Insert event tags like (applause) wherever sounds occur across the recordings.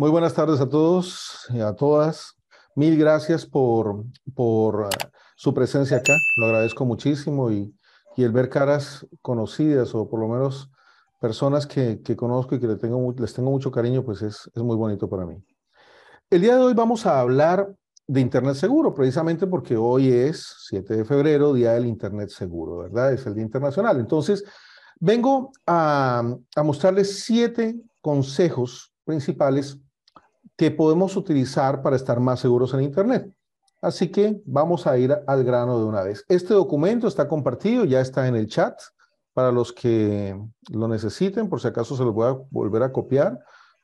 Muy buenas tardes a todos y a todas. Mil gracias por, por eh, su presencia acá. Lo agradezco muchísimo y, y, el ver caras conocidas o por lo menos personas que, que conozco y que les tengo, les tengo mucho cariño, pues es, es muy bonito para mí. El día de hoy vamos a hablar de Internet seguro, precisamente porque hoy es 7 de febrero, Día del Internet Seguro, ¿verdad? Es el Día Internacional. Entonces, vengo a, a mostrarles siete consejos principales que podemos utilizar para estar más seguros en Internet. Así que vamos a ir al grano de una vez. Este documento está compartido, ya está en el chat para los que lo necesiten, por si acaso se lo voy a volver a copiar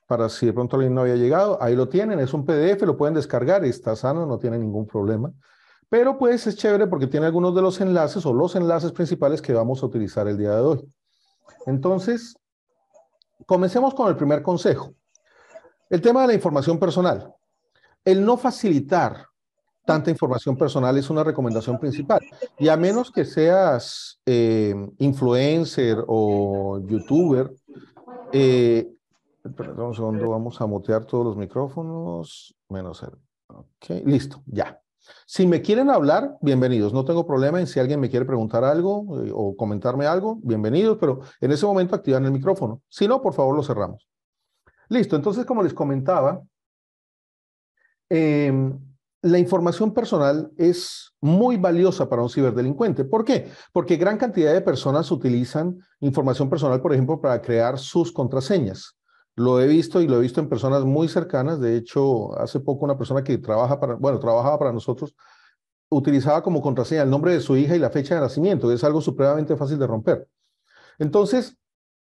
para si de pronto alguien no había llegado. Ahí lo tienen, es un PDF, lo pueden descargar, está sano, no tiene ningún problema. Pero pues es chévere porque tiene algunos de los enlaces o los enlaces principales que vamos a utilizar el día de hoy. Entonces, comencemos con el primer consejo. El tema de la información personal. El no facilitar tanta información personal es una recomendación principal. Y a menos que seas eh, influencer o youtuber, eh, perdón un segundo, vamos a mutear todos los micrófonos, menos el. listo, ya. Si me quieren hablar, bienvenidos. No tengo problema en si alguien me quiere preguntar algo eh, o comentarme algo, bienvenidos, pero en ese momento activan el micrófono. Si no, por favor, lo cerramos. Listo, entonces como les comentaba, em, la información personal es muy valiosa para un ciberdelincuente. ¿Por qué? Porque gran cantidad de personas utilizan información personal, por ejemplo, para crear sus contraseñas. Lo he visto y lo he visto en personas muy cercanas. De hecho, hace poco una persona que trabaja para, bueno, trabajaba para nosotros, utilizaba como contraseña el nombre de su hija y la fecha de nacimiento, es algo supremamente fácil de romper. Entonces,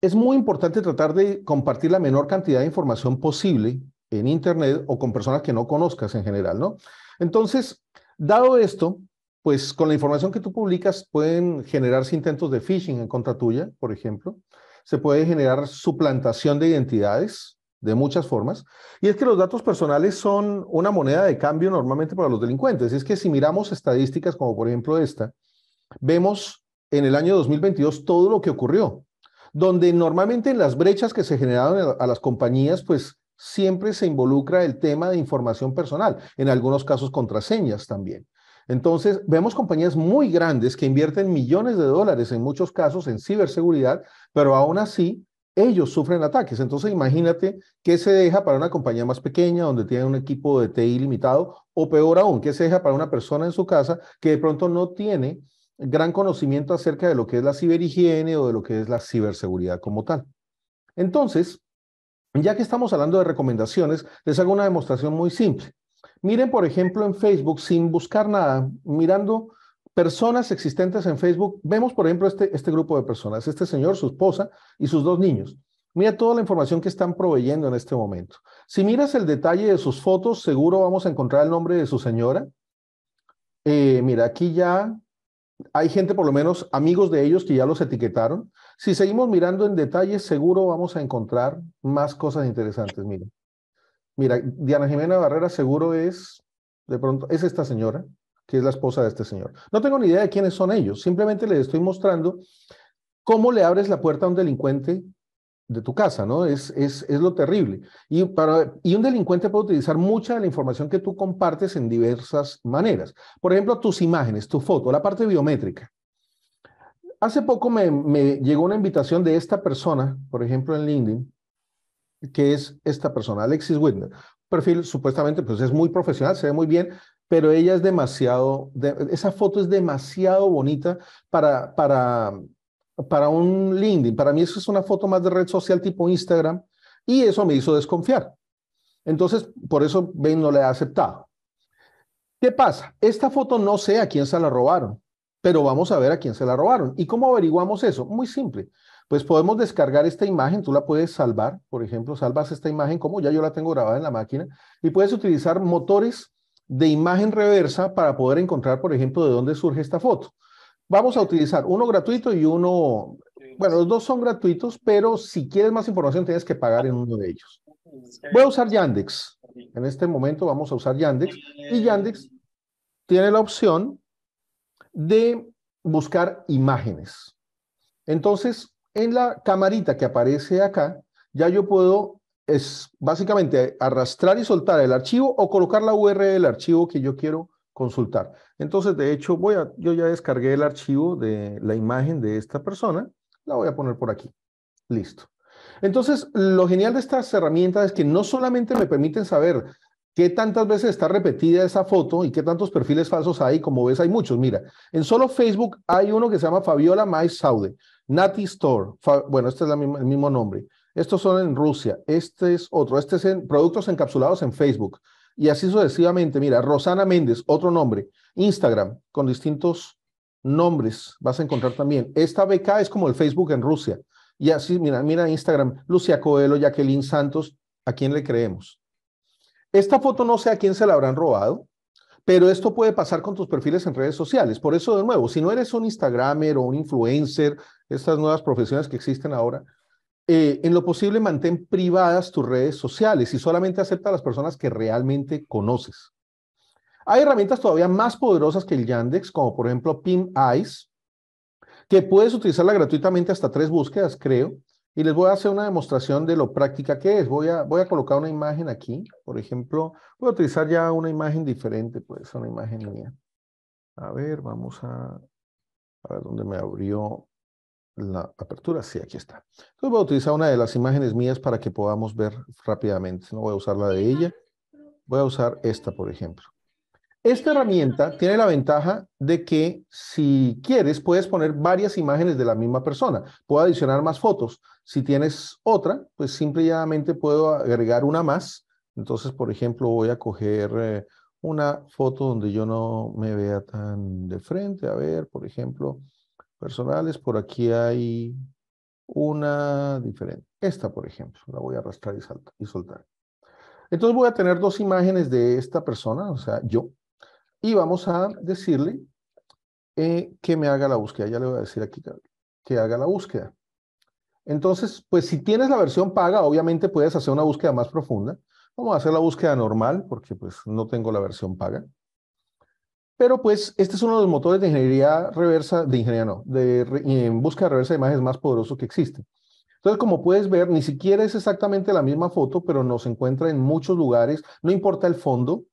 es muy importante tratar de compartir la menor cantidad de información posible en Internet o con personas que no conozcas en general, ¿no? Entonces, dado esto, pues con la información que tú publicas pueden generarse intentos de phishing en contra tuya, por ejemplo. Se puede generar suplantación de identidades de muchas formas. Y es que los datos personales son una moneda de cambio normalmente para los delincuentes. Es que si miramos estadísticas como por ejemplo esta, vemos en el año 2022 todo lo que ocurrió donde normalmente en las brechas que se generaron a las compañías, pues siempre se involucra el tema de información personal, en algunos casos contraseñas también. Entonces, vemos compañías muy grandes que invierten millones de dólares en muchos casos en ciberseguridad, pero aún así ellos sufren ataques. Entonces, imagínate qué se deja para una compañía más pequeña donde tiene un equipo de TI limitado o peor aún, qué se deja para una persona en su casa que de pronto no tiene gran conocimiento acerca de lo que es la ciberhigiene o de lo que es la ciberseguridad como tal. Entonces, ya que estamos hablando de recomendaciones, les hago una demostración muy simple. Miren, por ejemplo, en Facebook, sin buscar nada, mirando personas existentes en Facebook, vemos, por ejemplo, este, este grupo de personas, este señor, su esposa y sus dos niños. Mira toda la información que están proveyendo en este momento. Si miras el detalle de sus fotos, seguro vamos a encontrar el nombre de su señora. Eh, mira, aquí ya hay gente, por lo menos amigos de ellos, que ya los etiquetaron. Si seguimos mirando en detalle, seguro vamos a encontrar más cosas interesantes. Mira, mira Diana Jimena Barrera seguro es, de pronto, es esta señora, que es la esposa de este señor. No tengo ni idea de quiénes son ellos, simplemente les estoy mostrando cómo le abres la puerta a un delincuente de tu casa, ¿no? Es, es, es, lo terrible. Y, para, y un delincuente puede utilizar mucha de la información que tú compartes en diversas maneras. Por ejemplo, tus imágenes, tu foto, la parte biométrica. Hace poco me, me llegó una invitación de esta persona, por ejemplo, en LinkedIn, que es esta persona, Alexis Whitner. Perfil supuestamente, pues es muy profesional, se ve muy bien, pero ella es demasiado, esa foto es demasiado bonita para, para, para un LinkedIn. Para mí eso es una foto más de red social tipo Instagram y eso me hizo desconfiar. Entonces, por eso Ben no le ha aceptado. ¿Qué pasa? Esta foto no sé a quién se la robaron, pero vamos a ver a quién se la robaron. ¿Y cómo averiguamos eso? Muy simple. Pues podemos descargar esta imagen, tú la puedes salvar, por ejemplo, salvas esta imagen como ya yo la tengo grabada en la máquina y puedes utilizar motores de imagen reversa para poder encontrar, por ejemplo, de dónde surge esta foto. Vamos a utilizar uno gratuito y uno, bueno, los dos son gratuitos, pero si quieres más información tienes que pagar en uno de ellos. Voy a usar Yandex. En este momento vamos a usar Yandex y Yandex tiene la opción de buscar imágenes. Entonces, en la camarita que aparece acá, ya yo puedo es básicamente arrastrar y soltar el archivo o colocar la URL del archivo que yo quiero consultar. Entonces, de hecho, voy a, yo ya descargué el archivo de la imagen de esta persona, la voy a poner por aquí. Listo. Entonces, lo genial de estas herramientas es que no solamente me permiten saber qué tantas veces está repetida esa foto y qué tantos perfiles falsos hay, como ves hay muchos. Mira, en solo Facebook hay uno que se llama Fabiola Mais Saude, Nati Store, bueno, este es el mismo nombre. Estos son en Rusia, este es otro, este es en productos encapsulados en Facebook. Y así sucesivamente, mira, Rosana Méndez, otro nombre, Instagram, con distintos nombres vas a encontrar también. Esta beca es como el Facebook en Rusia. Y así, mira, mira Instagram, Lucia Coelho, Jacqueline Santos, ¿a quién le creemos? Esta foto no sé a quién se la habrán robado, pero esto puede pasar con tus perfiles en redes sociales. Por eso, de nuevo, si no eres un Instagramer o un influencer, estas nuevas profesiones que existen ahora, eh, en lo posible mantén privadas tus redes sociales y solamente acepta a las personas que realmente conoces. Hay herramientas todavía más poderosas que el Yandex, como por ejemplo Pin Eyes, que puedes utilizarla gratuitamente hasta tres búsquedas, creo. Y les voy a hacer una demostración de lo práctica que es. Voy a, voy a colocar una imagen aquí, por ejemplo. Voy a utilizar ya una imagen diferente, pues, una imagen mía. A ver, vamos a, a ver dónde me abrió la apertura. Sí, aquí está. Entonces voy a utilizar una de las imágenes mías para que podamos ver rápidamente. No voy a usar la de ella. Voy a usar esta, por ejemplo. Esta herramienta tiene la ventaja de que si quieres puedes poner varias imágenes de la misma persona. Puedo adicionar más fotos. Si tienes otra, pues simplemente puedo agregar una más. Entonces, por ejemplo, voy a coger eh, una foto donde yo no me vea tan de frente. A ver, por ejemplo, personales. Por aquí hay una diferente. Esta, por ejemplo, la voy a arrastrar y, soltar. Entonces voy a tener dos imágenes de esta persona, o sea, yo, y vamos a decirle eh, que me haga la búsqueda. Ya le voy a decir aquí que haga la búsqueda. Entonces, pues si tienes la versión paga, obviamente puedes hacer una búsqueda más profunda. Vamos a hacer la búsqueda normal porque pues no tengo la versión paga. Pero pues este es uno de los motores de ingeniería reversa, de ingeniería no, de, en búsqueda reversa de imágenes más poderoso que existe. Entonces, como puedes ver, ni siquiera es exactamente la misma foto, pero nos encuentra en muchos lugares, no importa el fondo.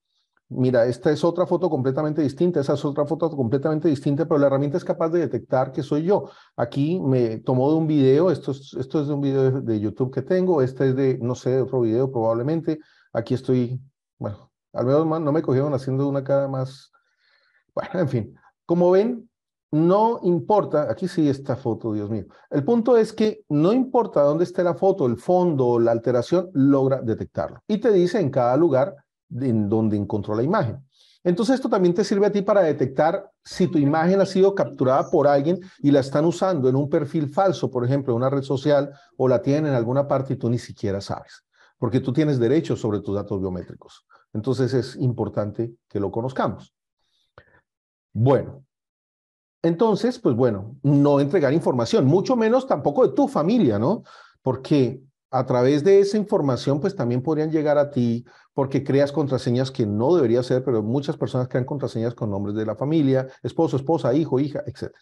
Mira, esta es otra foto completamente distinta, esa es otra foto completamente distinta, pero la herramienta es capaz de detectar que soy yo. Aquí me tomó de un video, esto es, esto es de un video de, de YouTube que tengo, este es de, no sé, de otro video probablemente. Aquí estoy, bueno, al menos no me cogieron haciendo una cara más, bueno, en fin, como ven, no importa, aquí sí esta foto, Dios mío. El punto es que no importa dónde esté la foto, el fondo, la alteración, logra detectarlo. Y te dice en cada lugar en donde encontró la imagen. Entonces esto también te sirve a ti para detectar si tu imagen ha sido capturada por alguien y la están usando en un perfil falso, por ejemplo, en una red social o la tienen en alguna parte y tú ni siquiera sabes, porque tú tienes derechos sobre tus datos biométricos. Entonces es importante que lo conozcamos. Bueno, entonces, pues bueno, no entregar información, mucho menos tampoco de tu familia, ¿no? Porque a través de esa información, pues también podrían llegar a ti porque creas contraseñas que no debería ser, pero muchas personas crean contraseñas con nombres de la familia, esposo, esposa, hijo, hija, etc.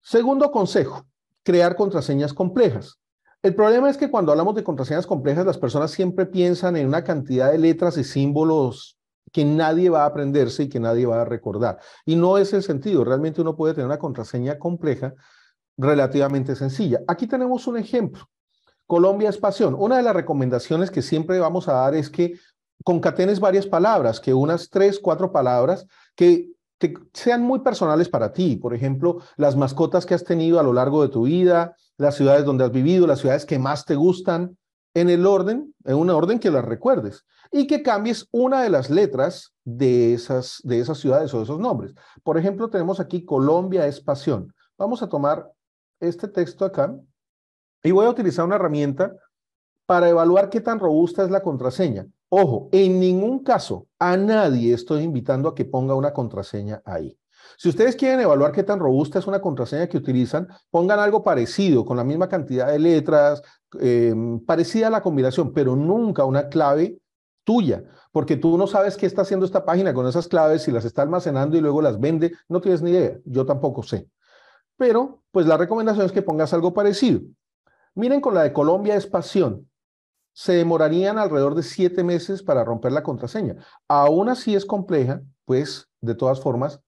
Segundo consejo, crear contraseñas complejas. El problema es que cuando hablamos de contraseñas complejas, las personas siempre piensan en una cantidad de letras y símbolos que nadie va a aprenderse y que nadie va a recordar. Y no es el sentido, realmente uno puede tener una contraseña compleja relativamente sencilla. Aquí tenemos un ejemplo. Colombia es pasión. Una de las recomendaciones que siempre vamos a dar es que concatenes varias palabras, que unas tres, cuatro palabras que sean muy personales para ti. Por ejemplo, las mascotas que has tenido a lo largo de tu vida, las ciudades donde has vivido, las ciudades que más te gustan, en el orden, en una orden que las recuerdes y que cambies una de las letras de esas, de esas ciudades o de esos nombres. Por ejemplo, tenemos aquí Colombia es pasión. Vamos a tomar este texto acá y voy a utilizar una herramienta para evaluar qué tan robusta es la contraseña. Ojo, en ningún caso a nadie estoy invitando a que ponga una contraseña ahí. Si ustedes quieren evaluar qué tan robusta es una contraseña que utilizan, pongan algo parecido, con la misma cantidad de letras, em, parecida a la combinación, pero nunca una clave tuya, porque tú no sabes qué está haciendo esta página con esas claves, si las está almacenando y luego las vende, no tienes ni idea, yo tampoco sé. Pero, pues la recomendación es que pongas algo parecido. Miren con la de Colombia es pasión. Se demorarían alrededor de siete meses para romper la contraseña. Aún así es compleja, pues de todas formas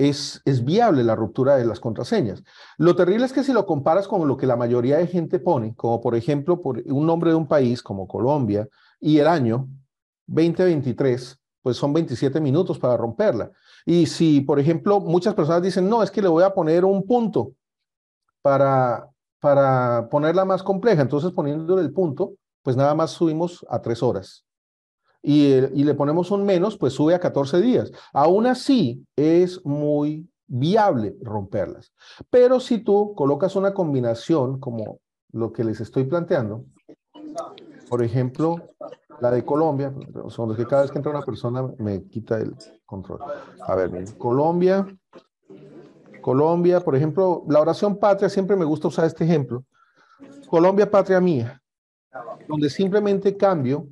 es, viable la ruptura de las contraseñas. Lo terrible es que si lo comparas con lo que la mayoría de gente pone, como por ejemplo un nombre de un país como Colombia y el año 2023, pues son 27 minutos para romperla. Y si, por ejemplo, muchas personas dicen, no, es que le voy a poner un punto para, para ponerla más compleja, entonces poniéndole el punto, pues nada más subimos a tres horas. Eh, y, le ponemos un menos, pues sube a 14 días. Aún así, es muy viable romperlas. Pero si tú colocas una combinación como lo que les estoy planteando, por ejemplo, la de Colombia, son los que cada vez que entra una persona me quita el control. A ver, Colombia, Colombia, por ejemplo, la oración patria, siempre me gusta usar este ejemplo. Colombia, patria mía, donde simplemente cambio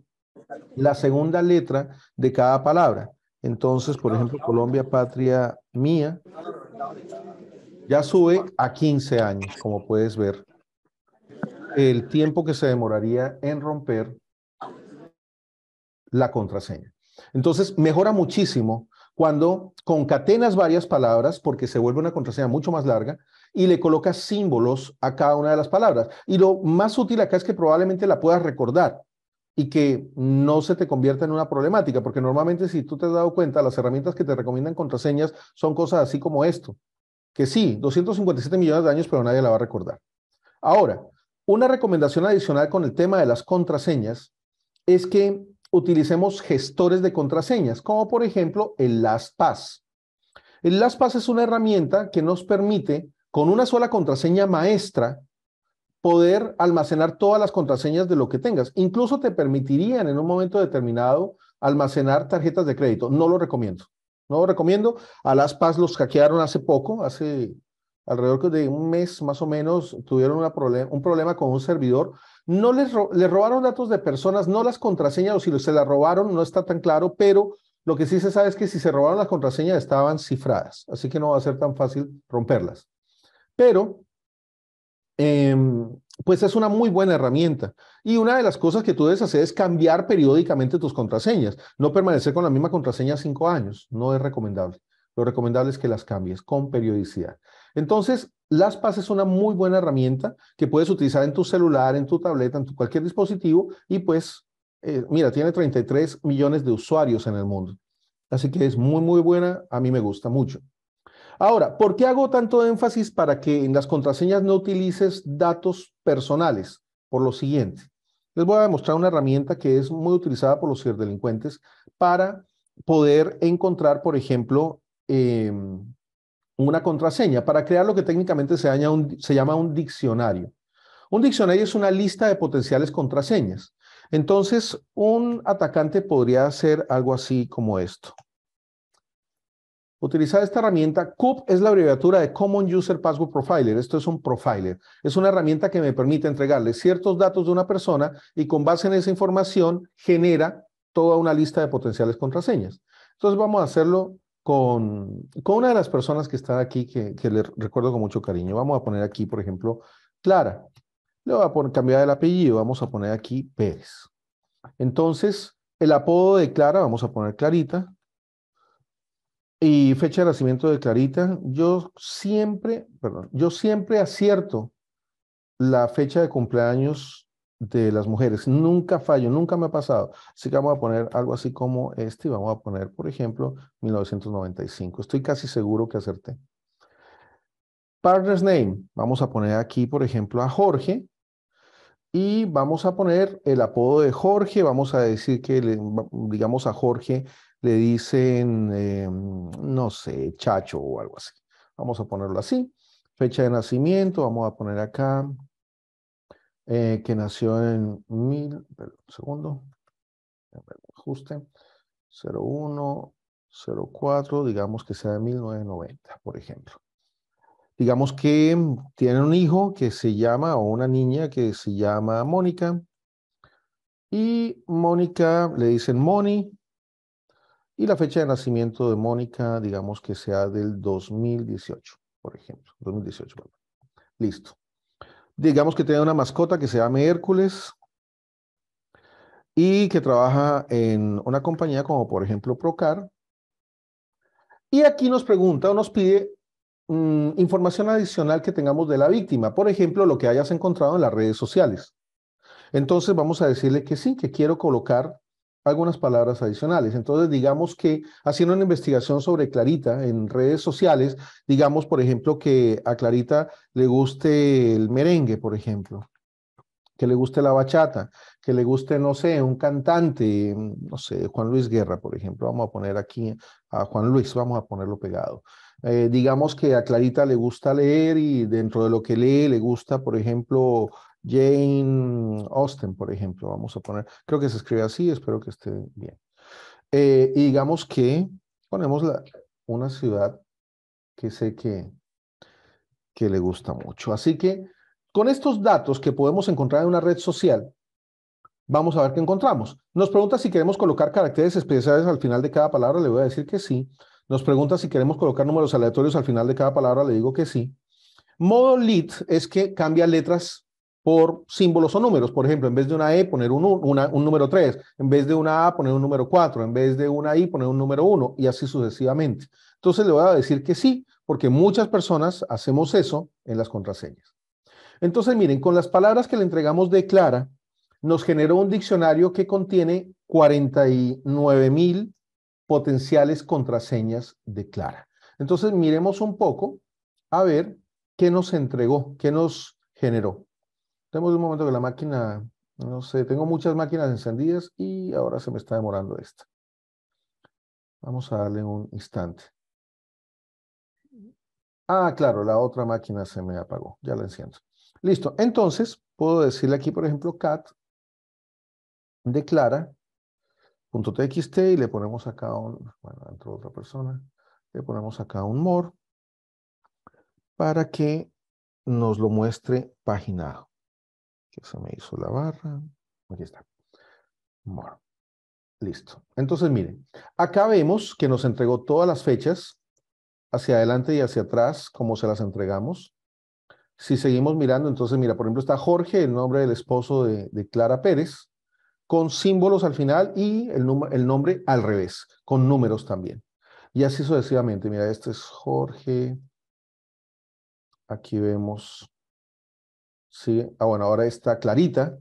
la segunda letra de cada palabra. Entonces, por ejemplo, Colombia, patria mía, ya sube a 15 años, como puedes ver. El tiempo que se demoraría en romper la contraseña. Entonces, mejora muchísimo cuando concatenas varias palabras, porque se vuelve una contraseña mucho más larga, y le colocas símbolos a cada una de las palabras. Y lo más útil acá es que probablemente la puedas recordar y que no se te convierta en una problemática, porque normalmente si tú te has dado cuenta, las herramientas que te recomiendan contraseñas son cosas así como esto, que sí, 257 millones de años, pero nadie la va a recordar. Ahora, una recomendación adicional con el tema de las contraseñas es que utilicemos gestores de contraseñas, como por ejemplo el LastPass. El LastPass es una herramienta que nos permite, con una sola contraseña maestra, poder almacenar todas las contraseñas de lo que tengas. Incluso te permitirían en un momento determinado almacenar tarjetas de crédito. No lo recomiendo. No lo recomiendo. A las PAS los hackearon hace poco, hace alrededor de un mes más o menos, tuvieron un problema con un servidor. No les, les robaron datos de personas, no las contraseñas, o si se las robaron, no está tan claro, pero lo que sí se sabe es que si se robaron las contraseñas estaban cifradas, así que no va a ser tan fácil romperlas. Pero Em, pues es una muy buena herramienta. Y una de las cosas que tú debes hacer es cambiar periódicamente tus contraseñas. No permanecer con la misma contraseña cinco años, no es recomendable. Lo recomendable es que las cambies con periodicidad. Entonces, LastPass es una muy buena herramienta que puedes utilizar en tu celular, en tu tableta, en tu cualquier dispositivo y pues, eh, mira, tiene 33 millones de usuarios en el mundo. Así que es muy, muy buena, a mí me gusta mucho. Ahora, ¿por qué hago tanto énfasis para que en las contraseñas no utilices datos personales? Por lo siguiente, les voy a demostrar una herramienta que es muy utilizada por los ciberdelincuentes para poder encontrar, por ejemplo, em, una contraseña, para crear lo que técnicamente se, se llama un diccionario. Un diccionario es una lista de potenciales contraseñas. Entonces, un atacante podría hacer algo así como esto. Utilizar esta herramienta, CUP es la abreviatura de Common User Password Profiler. Esto es un profiler. Es una herramienta que me permite entregarle ciertos datos de una persona y con base en esa información genera toda una lista de potenciales contraseñas. Entonces vamos a hacerlo con, una de las personas que están aquí, que, les le recuerdo con mucho cariño. Vamos a poner aquí, por ejemplo, Clara. Le voy a poner, cambiar el apellido. Vamos a poner aquí Pérez. Entonces, el apodo de Clara, vamos a poner Clarita y fecha de nacimiento de Clarita, yo siempre, perdón, yo siempre acierto la fecha de cumpleaños de las mujeres. Nunca fallo, nunca me ha pasado. Así que vamos a poner algo así como este y vamos a poner, por ejemplo, 1995. Estoy casi seguro que acerté. Partner's name. Vamos a poner aquí, por ejemplo, a Jorge. Y vamos a poner el apodo de Jorge. Vamos a decir que le digamos a Jorge le dicen, eh, no sé, Chacho o algo así. Vamos a ponerlo así. Fecha de nacimiento, vamos a poner acá eh, que nació en mil, perdón, segundo, ajuste, 0104, digamos que sea de 1990, por ejemplo. Digamos que mm, tiene un hijo que se llama, o una niña que se llama Mónica, y Mónica le dicen Moni, y la fecha de nacimiento de Mónica, digamos que sea del 2018, por ejemplo. 2018, Listo. Digamos que tiene una mascota que se llama Hércules y que trabaja en una compañía como por ejemplo Procar. Y aquí nos pregunta o nos pide mm, información adicional que tengamos de la víctima, por ejemplo, lo que hayas encontrado en las redes sociales. Entonces vamos a decirle que sí, que quiero colocar algunas palabras adicionales. Entonces, digamos que haciendo una investigación sobre Clarita en redes sociales, digamos, por ejemplo, que a Clarita le guste el merengue, por ejemplo, que le guste la bachata, que le guste, no sé, un cantante, no sé, Juan Luis Guerra, por ejemplo. Vamos a poner aquí a Juan Luis, vamos a ponerlo pegado. Eh, digamos que a Clarita le gusta leer y dentro de lo que lee le gusta, por ejemplo, Jane Austen, por ejemplo, vamos a poner, creo que se escribe así, espero que esté bien. Eh, y digamos que ponemos la, una ciudad que sé que, que le gusta mucho. Así que con estos datos que podemos encontrar en una red social, Vamos a ver qué encontramos. Nos pregunta si queremos colocar caracteres especiales al final de cada palabra. Le voy a decir que sí. Nos pregunta si queremos colocar números aleatorios al final de cada palabra, le digo que sí. Modo lit es que cambia letras por símbolos o números. Por ejemplo, en vez de una E, poner un, número 3. En vez de una A, poner un número 4. En vez de una I, poner un número 1. Y así sucesivamente. Entonces le voy a decir que sí, porque muchas personas hacemos eso en las contraseñas. Entonces, miren, con las palabras que le entregamos de Clara, nos generó un diccionario que contiene 49 mil potenciales contraseñas de Clara. Entonces, miremos un poco a ver qué nos entregó, qué nos generó. Tenemos un momento que la máquina, no sé, tengo muchas máquinas encendidas y ahora se me está demorando esta. Vamos a darle un instante. Ah, claro, la otra máquina se me apagó. Ya la enciendo. Listo. Entonces, puedo decirle aquí, por ejemplo, cat declara .txt y le ponemos acá un, bueno, de otra persona, le ponemos acá un more para que nos lo muestre paginado. Que se me hizo la barra. Aquí está. More. Listo. Entonces, miren, acá vemos que nos entregó todas las fechas hacia adelante y hacia atrás, como se las entregamos. Si seguimos mirando, entonces, mira, por ejemplo, está Jorge, el nombre del esposo de Clara Pérez con símbolos al final y el, el nombre al revés, con números también. Y así sucesivamente. Mira, este es Jorge. Aquí vemos. Sí, ah, bueno, ahora está Clarita,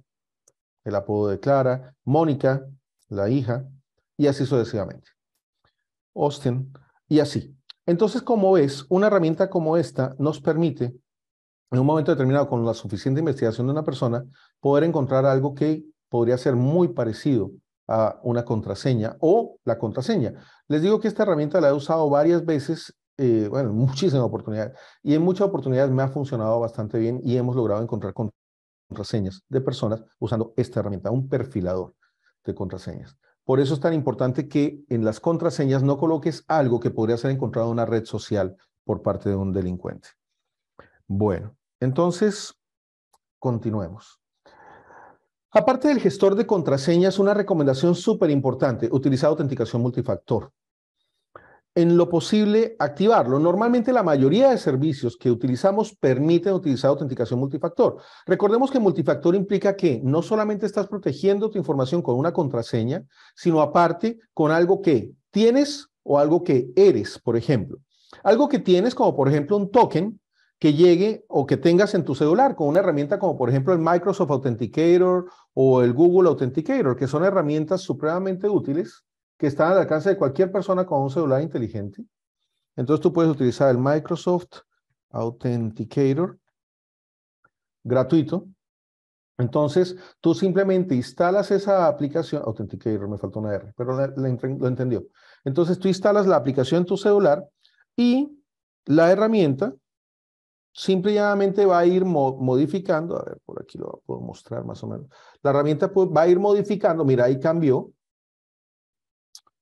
el apodo de Clara, Mónica, la hija, y así sucesivamente. Austin, y así. Entonces, como ves, una herramienta como esta nos permite, en un momento determinado, con la suficiente investigación de una persona, poder encontrar algo que podría ser muy parecido a una contraseña o la contraseña. Les digo que esta herramienta la he usado varias veces, eh, bueno, muchísimas oportunidades, y en muchas oportunidades me ha funcionado bastante bien y hemos logrado encontrar contraseñas de personas usando esta herramienta, un perfilador de contraseñas. Por eso es tan importante que en las contraseñas no coloques algo que podría ser encontrado en una red social por parte de un delincuente. Bueno, entonces, continuemos. Aparte del gestor de contraseñas, una recomendación súper importante, utilizar autenticación multifactor. En lo posible, activarlo. Normalmente la mayoría de servicios que utilizamos permiten utilizar autenticación multifactor. Recordemos que multifactor implica que no solamente estás protegiendo tu información con una contraseña, sino aparte con algo que tienes o algo que eres, por ejemplo. Algo que tienes, como por ejemplo un token, que llegue o que tengas en tu celular con una herramienta como por ejemplo el Microsoft Authenticator o el Google Authenticator, que son herramientas supremamente útiles que están al alcance de cualquier persona con un celular inteligente. Entonces tú puedes utilizar el Microsoft Authenticator gratuito. Entonces tú simplemente instalas esa aplicación, Authenticator, me faltó una R, pero lo entendió. Entonces tú instalas la aplicación en tu celular y la herramienta simplemente va a ir modificando, a ver, por aquí lo puedo mostrar más o menos, la herramienta pues va a ir modificando, mira, ahí cambió,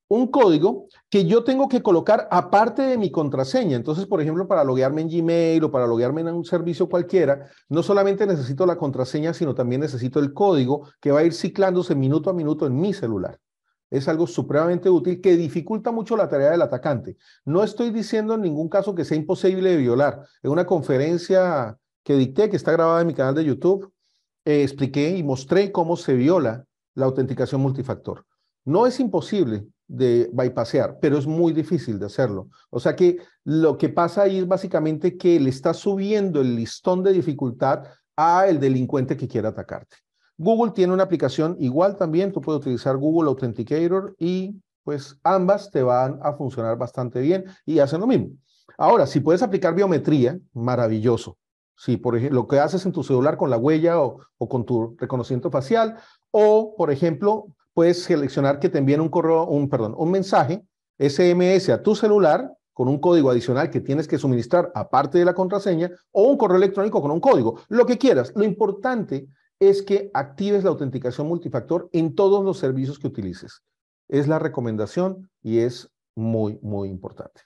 un código que yo tengo que colocar aparte de mi contraseña. Entonces, por ejemplo, para loguearme en Gmail o para loguearme en un servicio cualquiera, no solamente necesito la contraseña, sino también necesito el código que va a ir ciclándose minuto a minuto en mi celular es algo supremamente útil que dificulta mucho la tarea del atacante. No estoy diciendo en ningún caso que sea imposible de violar. En una conferencia que dicté, que está grabada en mi canal de YouTube, eh, expliqué y mostré cómo se viola la autenticación multifactor. No es imposible de bypassear, pero es muy difícil de hacerlo. O sea que lo que pasa ahí es básicamente que le está subiendo el listón de dificultad a el delincuente que quiere atacarte. Google tiene una aplicación igual también, tú puedes utilizar Google Authenticator y pues ambas te van a funcionar bastante bien y hacen lo mismo. Ahora, si puedes aplicar biometría, maravilloso. Si, por ejemplo, lo que haces en tu celular con la huella o, con tu reconocimiento facial, o, por ejemplo, puedes seleccionar que te envíen un correo, un, perdón, un mensaje SMS a tu celular con un código adicional que tienes que suministrar aparte de la contraseña o un correo electrónico con un código, lo que quieras. Lo importante es que actives la autenticación multifactor en todos los servicios que utilices. Es la recomendación y es muy, muy importante.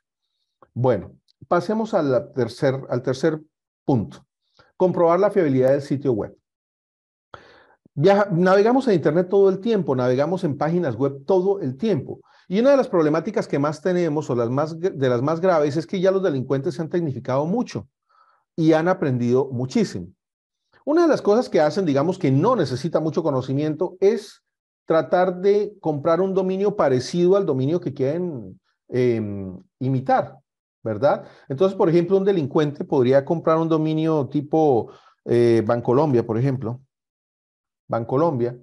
Bueno, pasemos tercer, al tercer punto. Comprobar la fiabilidad del sitio web. navegamos en Internet todo el tiempo, navegamos en páginas web todo el tiempo. Y una de las problemáticas que más tenemos o las más, de las más graves es que ya los delincuentes se han tecnificado mucho y han aprendido muchísimo. Una de las cosas que hacen, digamos, que no necesita mucho conocimiento es tratar de comprar un dominio parecido al dominio que quieren em, imitar, ¿verdad? Entonces, por ejemplo, un delincuente podría comprar un dominio tipo eh, Bancolombia, por ejemplo, Bancolombia,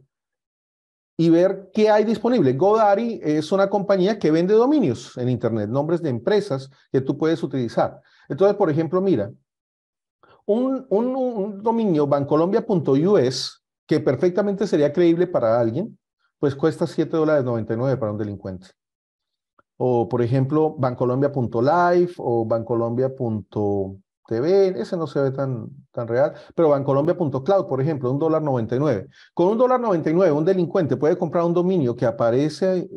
y ver qué hay disponible. GoDaddy es una compañía que vende dominios en Internet, nombres de empresas que tú puedes utilizar. Entonces, por ejemplo, mira, un, dominio bancolombia.us que perfectamente sería creíble para alguien, pues cuesta $7.99 para un delincuente. O, por ejemplo, Bancolombia.life o bancolombia.tv, ese no se ve tan, tan real, pero bancolombia.cloud, por ejemplo, un dólar Con un dólar un delincuente puede comprar un dominio que aparece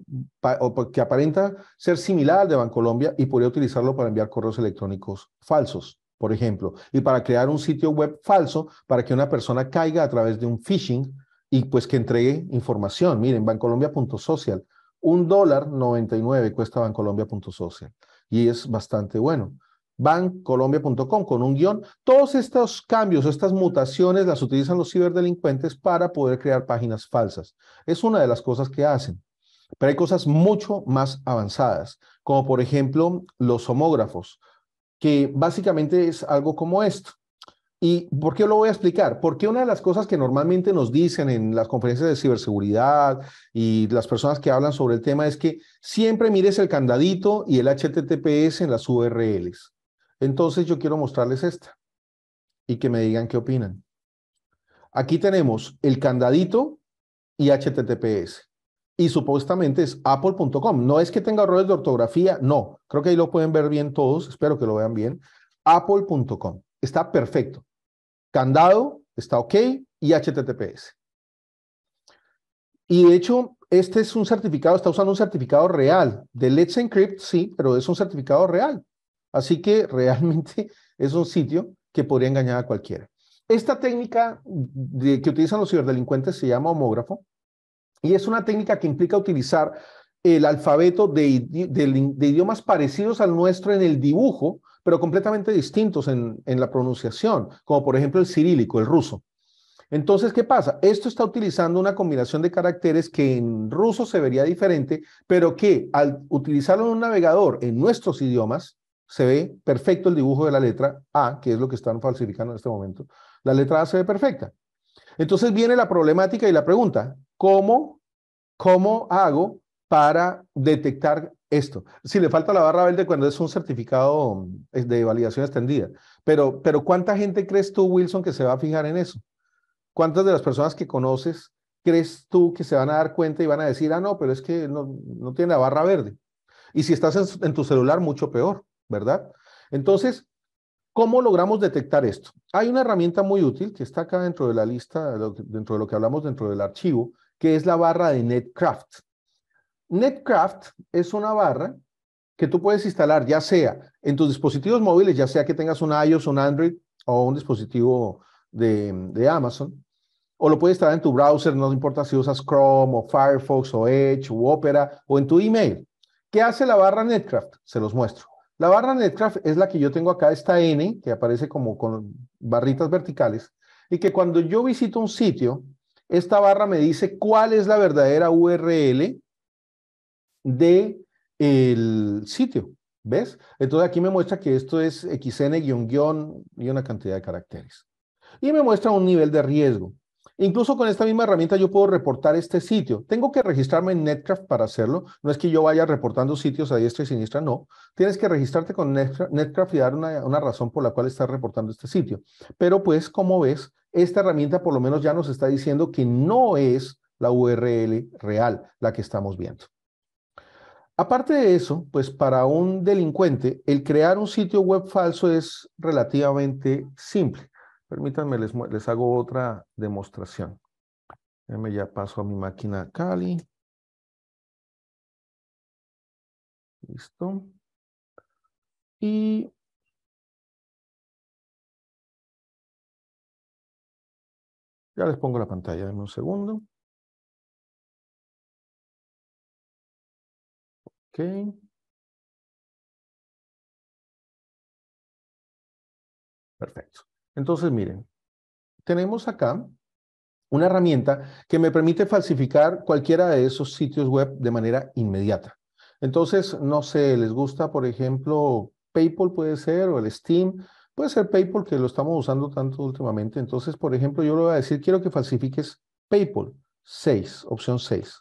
o pues, que aparenta ser similar al de Bancolombia y podría utilizarlo para enviar correos electrónicos falsos por ejemplo, y para crear un sitio web falso para que una persona caiga a través de un phishing y pues que entregue información. Miren, bancolombia.social, un dólar 99 cuesta bancolombia.social y es bastante bueno. Bancolombia.com con un guión. Todos estos cambios, estas mutaciones las utilizan los ciberdelincuentes para poder crear páginas falsas. Es una de las cosas que hacen. Pero hay cosas mucho más avanzadas, como por ejemplo los homógrafos que básicamente es algo como esto. ¿Y por qué lo voy a explicar? Porque una de las cosas que normalmente nos dicen en las conferencias de ciberseguridad y las personas que hablan sobre el tema es que siempre mires el candadito y el HTTPS en las URLs. Entonces yo quiero mostrarles esta y que me digan qué opinan. Aquí tenemos el candadito y HTTPS y supuestamente es apple.com. No es que tenga errores de ortografía, no. Creo que ahí lo pueden ver bien todos, espero que lo vean bien. apple.com. Está perfecto. Candado, está ok, y HTTPS. Y de hecho, este es un certificado, está usando un certificado real. De Let's Encrypt, sí, pero es un certificado real. Así que (laughs) realmente es un sitio que podría engañar a cualquiera. Esta técnica que utilizan los ciberdelincuentes se llama homógrafo y es una técnica que implica utilizar el alfabeto de, idiomas parecidos al nuestro en el dibujo, pero completamente distintos en, en, la pronunciación, como por ejemplo el cirílico, el ruso. Entonces, ¿qué pasa? Esto está utilizando una combinación de caracteres que en ruso se vería diferente, pero que al utilizarlo en un navegador en nuestros idiomas, se ve perfecto el dibujo de la letra A, que es lo que están falsificando en este momento. La letra A se ve perfecta. Entonces viene la problemática y la pregunta, ¿cómo, cómo hago para detectar esto? Si le falta la barra verde cuando es un certificado eh, de validación extendida, pero, pero ¿cuánta gente crees tú, Wilson, que se va a fijar en eso? ¿Cuántas de las personas que conoces crees tú que se van a dar cuenta y van a decir, ah, no, pero es que no, no tiene la barra verde? Y si estás en, en tu celular, mucho peor, ¿verdad? Entonces, ¿Cómo logramos detectar esto? Hay una herramienta muy útil que está acá dentro de la lista, dentro de lo que hablamos dentro del archivo, que es la barra de Netcraft. Netcraft es una barra que tú puedes instalar ya sea en tus dispositivos móviles, ya sea que tengas un iOS, un Android o un dispositivo de, Amazon, o lo puedes instalar en tu browser, no importa si usas Chrome o Firefox o Edge o Opera o en tu email. ¿Qué hace la barra Netcraft? Se los muestro. La barra Netcraft es la que yo tengo acá, esta N, que aparece como con barritas verticales, y que cuando yo visito un sitio, esta barra me dice cuál es la verdadera URL de el sitio. ¿Ves? Entonces aquí me muestra que esto es XN guión y una cantidad de caracteres. Y me muestra un nivel de riesgo. Incluso con esta misma herramienta yo puedo reportar este sitio. Tengo que registrarme en Netcraft para hacerlo. No es que yo vaya reportando sitios a diestra y siniestra, no. Tienes que registrarte con Netcraft y dar una, razón por la cual estás reportando este sitio. Pero pues, como ves, esta herramienta por lo menos ya nos está diciendo que no es la URL real la que estamos viendo. Aparte de eso, pues para un delincuente, el crear un sitio web falso es relativamente simple. Permítanme, les, hago otra demostración. Déjenme ya paso a mi máquina Cali. Listo. Y ya les pongo la pantalla, en un segundo. Ok. Perfecto. Entonces, miren, tenemos acá una herramienta que me permite falsificar cualquiera de esos sitios web de manera inmediata. Entonces, no sé, les gusta, por ejemplo, PayPal puede ser, o el Steam, puede ser PayPal que lo estamos usando tanto últimamente. Entonces, por ejemplo, yo le voy a decir, quiero que falsifiques PayPal 6, opción 6.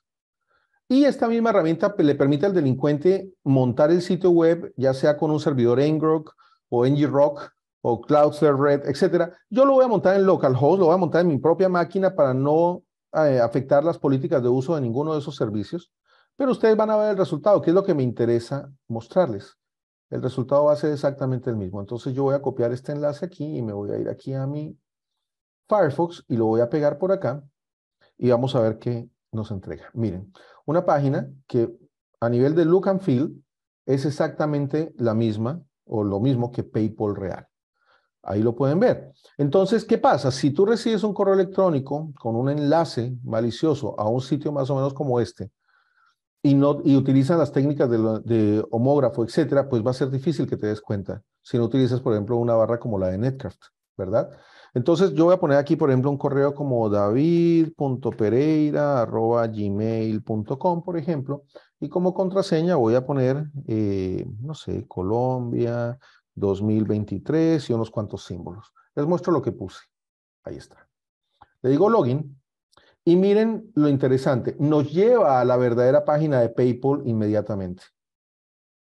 Y esta misma herramienta le permite al delincuente montar el sitio web, ya sea con un servidor Ngrok o ngrok, o Cloudflare Red, etcétera. Yo lo voy a montar en localhost, lo voy a montar en mi propia máquina para no eh, afectar las políticas de uso de ninguno de esos servicios. Pero ustedes van a ver el resultado, que es lo que me interesa mostrarles. El resultado va a ser exactamente el mismo. Entonces yo voy a copiar este enlace aquí y me voy a ir aquí a mi Firefox y lo voy a pegar por acá y vamos a ver qué nos entrega. Miren, una página que a nivel de look and feel es exactamente la misma o lo mismo que PayPal Real. Ahí lo pueden ver. Entonces, ¿qué pasa? Si tú recibes un correo electrónico con un enlace malicioso a un sitio más o menos como este, y, no, y utilizan las técnicas de, homógrafo, etcétera, pues va a ser difícil que te des cuenta si no utilizas, por ejemplo, una barra como la de Netcraft, ¿verdad? Entonces, yo voy a poner aquí, por ejemplo, un correo como david.pereira.gmail.com, por ejemplo, y como contraseña voy a poner, eh, no sé, Colombia, 2023 y unos cuantos símbolos. Les muestro lo que puse. Ahí está. Le digo login y miren lo interesante. Nos lleva a la verdadera página de PayPal inmediatamente.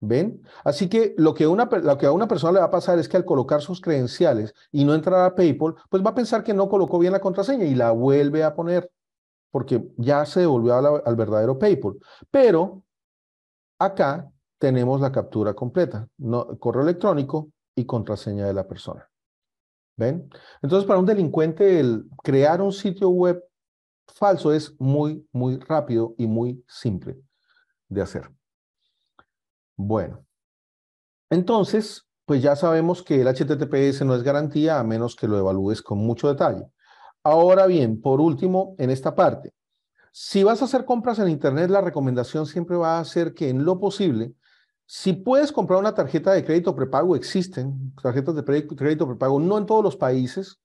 ¿Ven? Así que lo que, a una persona le va a pasar es que al colocar sus credenciales y no entrar a PayPal, pues va a pensar que no colocó bien la contraseña y la vuelve a poner porque ya se devolvió al verdadero PayPal. Pero acá tenemos la captura completa, correo electrónico y contraseña de la persona. ¿Ven? Entonces, para un delincuente, el crear un sitio web falso es muy, muy rápido y muy simple de hacer. Bueno, entonces, pues ya sabemos que el HTTPS no es garantía a menos que lo evalúes con mucho detalle. Ahora bien, por último, en esta parte, si vas a hacer compras en Internet, la recomendación siempre va a ser que en lo posible si puedes comprar una tarjeta de crédito prepago, existen tarjetas de crédito prepago, no en todos los países,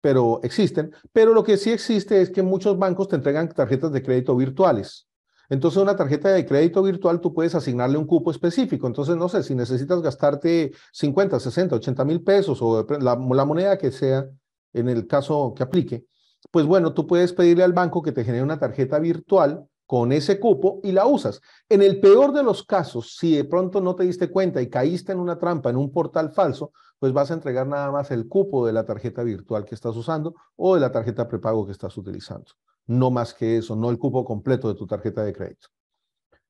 pero existen. Pero lo que sí existe es que muchos bancos te entregan tarjetas de crédito virtuales. Entonces, una tarjeta de crédito virtual tú puedes asignarle un cupo específico. Entonces, no sé, si necesitas gastarte 50, 60, 80 mil pesos o la, la, moneda que sea en el caso que aplique, pues bueno, tú puedes pedirle al banco que te genere una tarjeta virtual con ese cupo y la usas. En el peor de los casos, si de pronto no te diste cuenta y caíste en una trampa, en un portal falso, pues vas a entregar nada más el cupo de la tarjeta virtual que estás usando o de la tarjeta prepago que estás utilizando. No más que eso, no el cupo completo de tu tarjeta de crédito.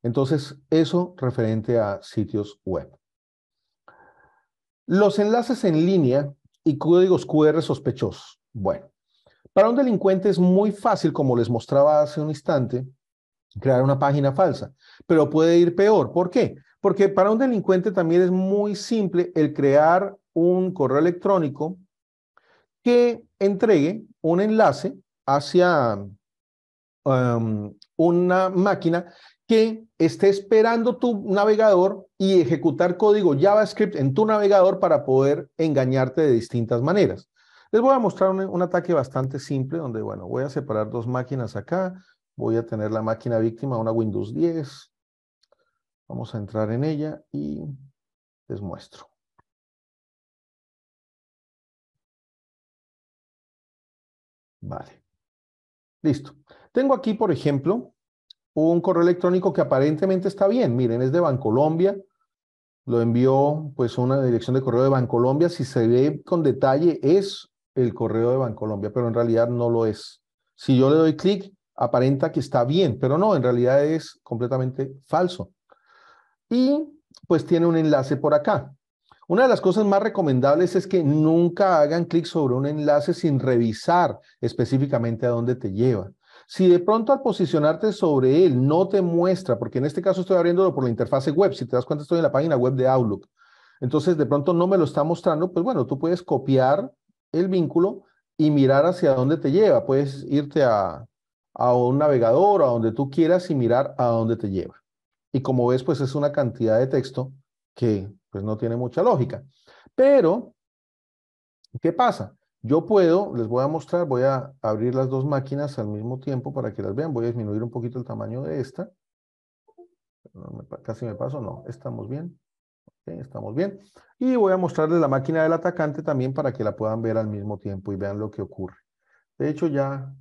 Entonces, eso referente a sitios web. Los enlaces en línea y códigos QR sospechosos. Bueno, para un delincuente es muy fácil, como les mostraba hace un instante, crear una página falsa. Pero puede ir peor. ¿Por qué? Porque para un delincuente también es muy simple el crear un correo electrónico que entregue un enlace hacia um, una máquina que esté esperando tu navegador y ejecutar código JavaScript en tu navegador para poder engañarte de distintas maneras. Les voy a mostrar un, un ataque bastante simple donde, bueno, voy a separar dos máquinas acá voy a tener la máquina víctima, una Windows 10. Vamos a entrar en ella y les muestro. Vale. Listo. Tengo aquí, por ejemplo, un correo electrónico que aparentemente está bien. Miren, es de Bancolombia. Lo envió pues una dirección de correo de Bancolombia. Si se ve con detalle, es el correo de Bancolombia, pero en realidad no lo es. Si yo le doy clic, aparenta que está bien, pero no, en realidad es completamente falso. Y pues tiene un enlace por acá. Una de las cosas más recomendables es que nunca hagan clic sobre un enlace sin revisar específicamente a dónde te lleva. Si de pronto al posicionarte sobre él no te muestra, porque en este caso estoy abriéndolo por la interfase web, si te das cuenta estoy en la página web de Outlook, entonces de pronto no me lo está mostrando, pues bueno, tú puedes copiar el vínculo y mirar hacia dónde te lleva. Puedes irte a a un navegador, a donde tú quieras y mirar a dónde te lleva. Y como ves, pues es una cantidad de texto que pues no tiene mucha lógica. Pero, ¿qué pasa? Yo puedo, les voy a mostrar, voy a abrir las dos máquinas al mismo tiempo para que las vean. Voy a disminuir un poquito el tamaño de esta. Casi me paso, no, estamos bien. estamos bien. Y voy a mostrarles la máquina del atacante también para que la puedan ver al mismo tiempo y vean lo que ocurre. De hecho, ya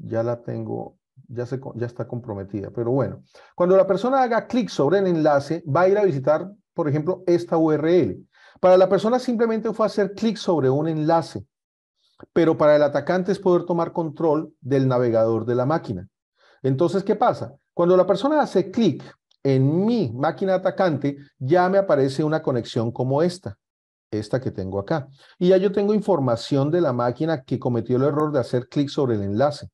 ya la tengo, ya, está comprometida. Pero bueno, cuando la persona haga clic sobre el enlace, va a ir a visitar, por ejemplo, esta URL. Para la persona simplemente fue hacer clic sobre un enlace, pero para el atacante es poder tomar control del navegador de la máquina. Entonces, ¿qué pasa? Cuando la persona hace clic en mi máquina atacante, ya me aparece una conexión como esta, esta que tengo acá. Y ya yo tengo información de la máquina que cometió el error de hacer clic sobre el enlace.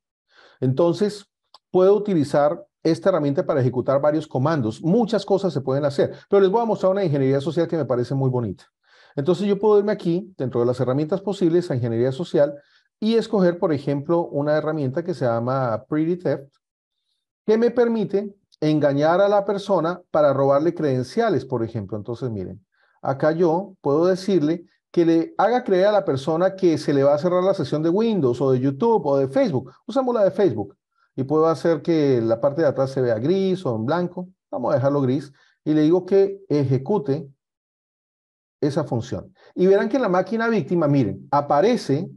Entonces, puedo utilizar esta herramienta para ejecutar varios comandos. Muchas cosas se pueden hacer, pero les voy a mostrar una ingeniería social que me parece muy bonita. Entonces, yo puedo irme aquí, dentro de las herramientas posibles, a ingeniería social y escoger, por ejemplo, una herramienta que se llama Pretty Theft, que me permite engañar a la persona para robarle credenciales, por ejemplo. Entonces, miren, acá yo puedo decirle que le haga creer a la persona que se le va a cerrar la sesión de Windows o de YouTube o de Facebook. Usamos la de Facebook y puedo hacer que la parte de atrás se vea gris o en blanco. Vamos a dejarlo gris y le digo que ejecute esa función. Y verán que en la máquina víctima, miren, aparece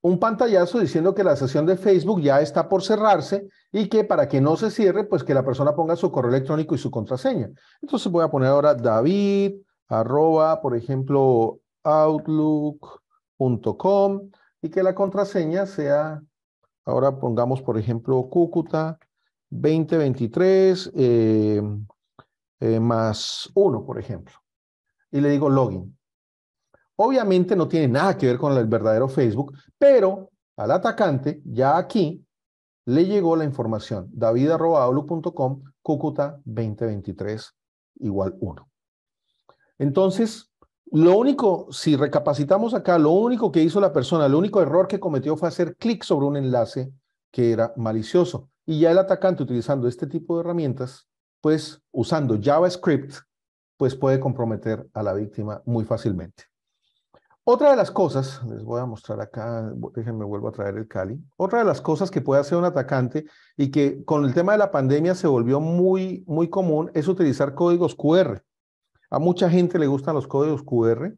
un pantallazo diciendo que la sesión de Facebook ya está por cerrarse y que para que no se cierre, pues que la persona ponga su correo electrónico y su contraseña. Entonces voy a poner ahora David arroba, por ejemplo, outlook.com y que la contraseña sea, ahora pongamos, por ejemplo, Cúcuta 2023 eh, eh, más 1, por ejemplo. Y le digo login. Obviamente no tiene nada que ver con el verdadero Facebook, pero al atacante ya aquí le llegó la información david.outlook.com Cúcuta 2023 igual 1. Entonces, lo único, si recapacitamos acá, lo único que hizo la persona, el único error que cometió fue hacer clic sobre un enlace que era malicioso. Y ya el atacante utilizando este tipo de herramientas, pues usando JavaScript, pues puede comprometer a la víctima muy fácilmente. Otra de las cosas, les voy a mostrar acá, déjenme vuelvo a traer el Cali. Otra de las cosas que puede hacer un atacante y que con el tema de la pandemia se volvió muy, muy común es utilizar códigos QR. A mucha gente le gustan los códigos QR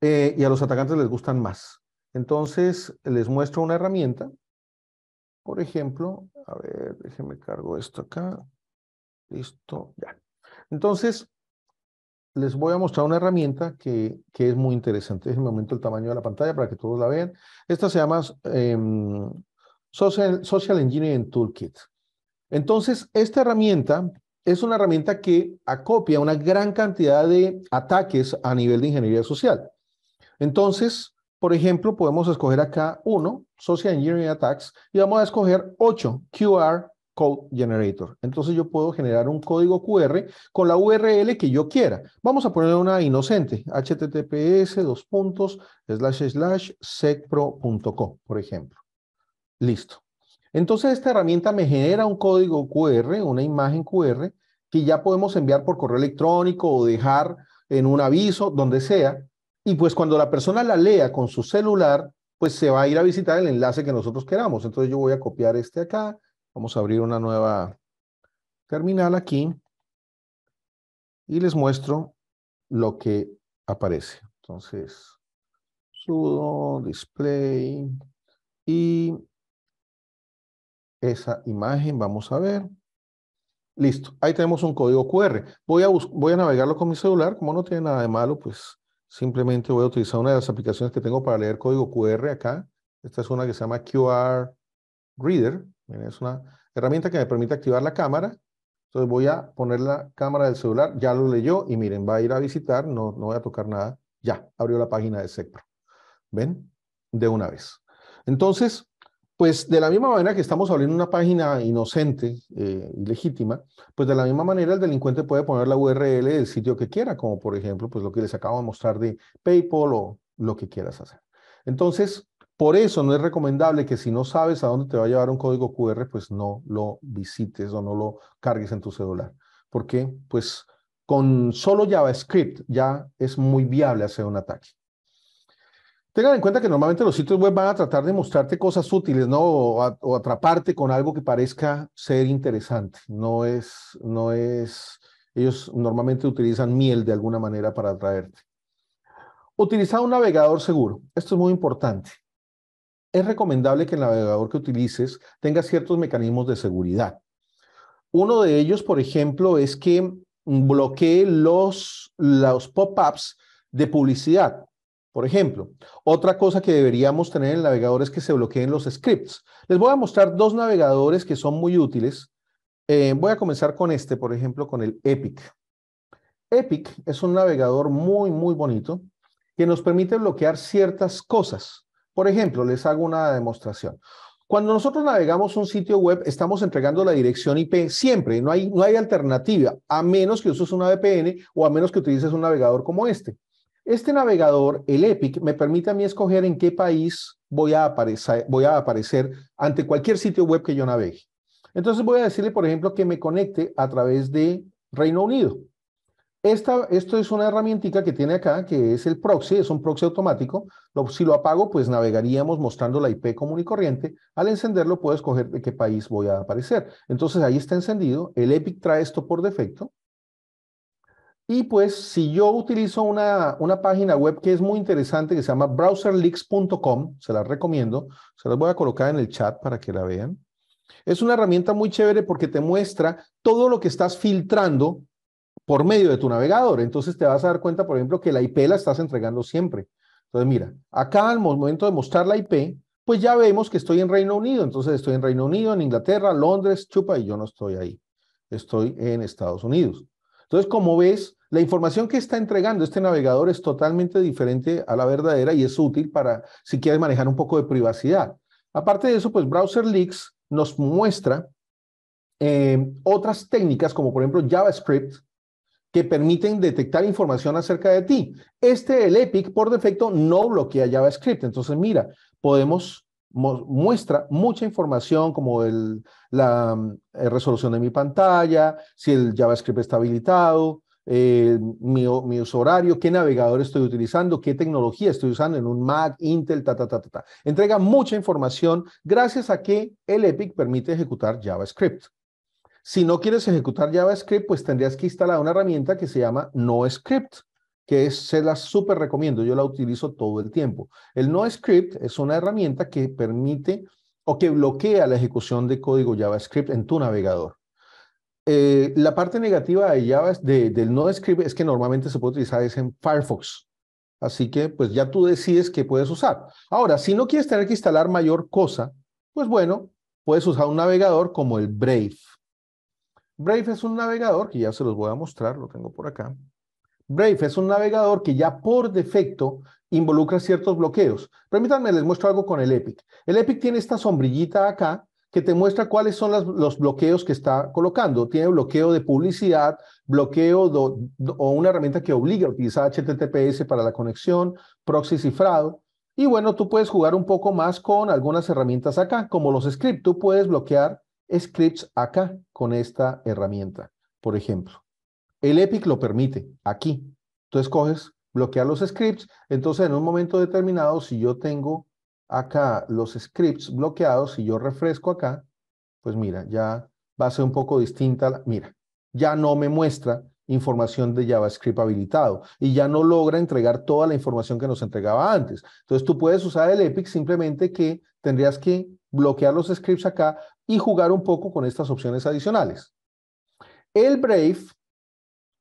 eh, y a los atacantes les gustan más. Entonces, les muestro una herramienta. Por ejemplo, a ver, déjenme cargo esto acá. Listo, ya. Entonces, les voy a mostrar una herramienta que, es muy interesante. Déjenme momento el tamaño de la pantalla para que todos la vean. Esta se llama em, Social Engineering Toolkit. Entonces, esta herramienta es una herramienta que acopia una gran cantidad de ataques a nivel de ingeniería social. Entonces, por ejemplo, podemos escoger acá uno, Social Engineering Attacks, y vamos a escoger ocho, QR Code Generator. Entonces yo puedo generar un código QR con la URL que yo quiera. Vamos a poner una inocente, https, dos puntos, slash, slash, secpro.co, por ejemplo. Listo. Entonces esta herramienta me genera un código QR, una imagen QR, que ya podemos enviar por correo electrónico o dejar en un aviso, donde sea. Y pues cuando la persona la lea con su celular, pues se va a ir a visitar el enlace que nosotros queramos. Entonces yo voy a copiar este acá. Vamos a abrir una nueva terminal aquí. Y les muestro lo que aparece. Entonces, sudo, display y esa imagen. Vamos a ver. Listo, ahí tenemos un código QR. Voy a, voy a navegarlo con mi celular, como no tiene nada de malo, pues simplemente voy a utilizar una de las aplicaciones que tengo para leer código QR acá. Esta es una que se llama QR Reader. Es una herramienta que me permite activar la cámara. Entonces voy a poner la cámara del celular, ya lo leyó y miren, va a ir a visitar, no, no voy a tocar nada. Ya, abrió la página de SECPRO. ¿Ven? De una vez. Entonces, pues de la misma manera que estamos abriendo una página inocente, eh, ilegítima, pues de la misma manera el delincuente puede poner la URL del sitio que quiera, como por ejemplo, pues lo que les acabo de mostrar de PayPal o lo que quieras hacer. Entonces, por eso no es recomendable que si no sabes a dónde te va a llevar un código QR, pues no lo visites o no lo cargues en tu celular. Porque pues con solo JavaScript ya es muy viable hacer un ataque. Tengan en cuenta que normalmente los sitios web van a tratar de mostrarte cosas útiles, ¿no? O, atraparte con algo que parezca ser interesante. No es, no es, ellos normalmente utilizan miel de alguna manera para atraerte. Utilizar un navegador seguro. Esto es muy importante. Es recomendable que el navegador que utilices tenga ciertos mecanismos de seguridad. Uno de ellos, por ejemplo, es que bloquee los, los pop-ups de publicidad. Por ejemplo, otra cosa que deberíamos tener en el navegador es que se bloqueen los scripts. Les voy a mostrar dos navegadores que son muy útiles. Eh, voy a comenzar con este, por ejemplo, con el Epic. Epic es un navegador muy, muy bonito que nos permite bloquear ciertas cosas. Por ejemplo, les hago una demostración. Cuando nosotros navegamos un sitio web, estamos entregando la dirección IP siempre, no hay, no hay alternativa, a menos que uses una VPN o a menos que utilices un navegador como este. Este navegador, el EPIC, me permite a mí escoger en qué país voy a aparecer, ante cualquier sitio web que yo navegue. Entonces voy a decirle, por ejemplo, que me conecte a través de Reino Unido. Esta, esto es una herramientica que tiene acá, que es el proxy, es un proxy automático. Lo, si lo apago, pues navegaríamos mostrando la IP común y corriente. Al encenderlo, puedo escoger de qué país voy a aparecer. Entonces ahí está encendido. El EPIC trae esto por defecto. Y pues si yo utilizo una, una página web que es muy interesante, que se llama browserleaks.com, se la recomiendo, se las voy a colocar en el chat para que la vean. Es una herramienta muy chévere porque te muestra todo lo que estás filtrando por medio de tu navegador. Entonces te vas a dar cuenta, por ejemplo, que la IP la estás entregando siempre. Entonces, mira, acá al momento de mostrar la IP, pues ya vemos que estoy en Reino Unido. Entonces estoy en Reino Unido, en Inglaterra, Londres, Chupa, y yo no estoy ahí. Estoy en Estados Unidos. Entonces, como ves, la información que está entregando este navegador es totalmente diferente a la verdadera y es útil para si quieres manejar un poco de privacidad. Aparte de eso, pues Leaks nos muestra eh, otras técnicas, como por ejemplo JavaScript, que permiten detectar información acerca de ti. Este, el EPIC, por defecto, no bloquea JavaScript. Entonces, mira, podemos muestra mucha información como el, la, la mm, eh, resolución de mi pantalla, si el JavaScript está habilitado, eh, mi, mi horario, qué navegador estoy utilizando, qué tecnología estoy usando en un Mac, Intel, ta, ta, ta, ta, Entrega mucha información gracias a que el EPIC permite ejecutar JavaScript. Si no quieres ejecutar JavaScript, pues tendrías que instalar una herramienta que se llama NoScript, que se la súper recomiendo, yo la utilizo todo el tiempo. El NoScript es una herramienta que permite o que bloquea la ejecución de código JavaScript en tu navegador. Eh, la parte negativa de Java del no es que normalmente se puede utilizar en Firefox. Así que pues ya tú decides qué puedes usar. Ahora, si no quieres tener que instalar mayor cosa, pues bueno, puedes usar un navegador como el Brave. Brave es un navegador que ya se los voy a mostrar, lo tengo por acá. Brave es un navegador que ya por defecto involucra ciertos bloqueos. Permítanme, les muestro algo con el Epic. El Epic tiene esta sombrillita acá que te muestra cuáles son los bloqueos que está colocando. Tiene bloqueo de publicidad, bloqueo o una herramienta que obliga a utilizar HTTPS para la conexión, proxy cifrado. Y bueno, tú puedes jugar un poco más con algunas herramientas acá, como los scripts. Tú puedes bloquear scripts acá con esta herramienta, por ejemplo. El EPIC lo permite aquí. Tú escoges bloquear los scripts. Entonces, en un momento determinado, si yo tengo acá los scripts bloqueados, si yo refresco acá, pues mira, ya va a ser un poco distinta. Mira, ya no me muestra información de JavaScript habilitado y ya no logra entregar toda la información que nos entregaba antes. Entonces tú puedes usar el EPIC simplemente que tendrías que bloquear los scripts acá y jugar un poco con estas opciones adicionales. El Brave,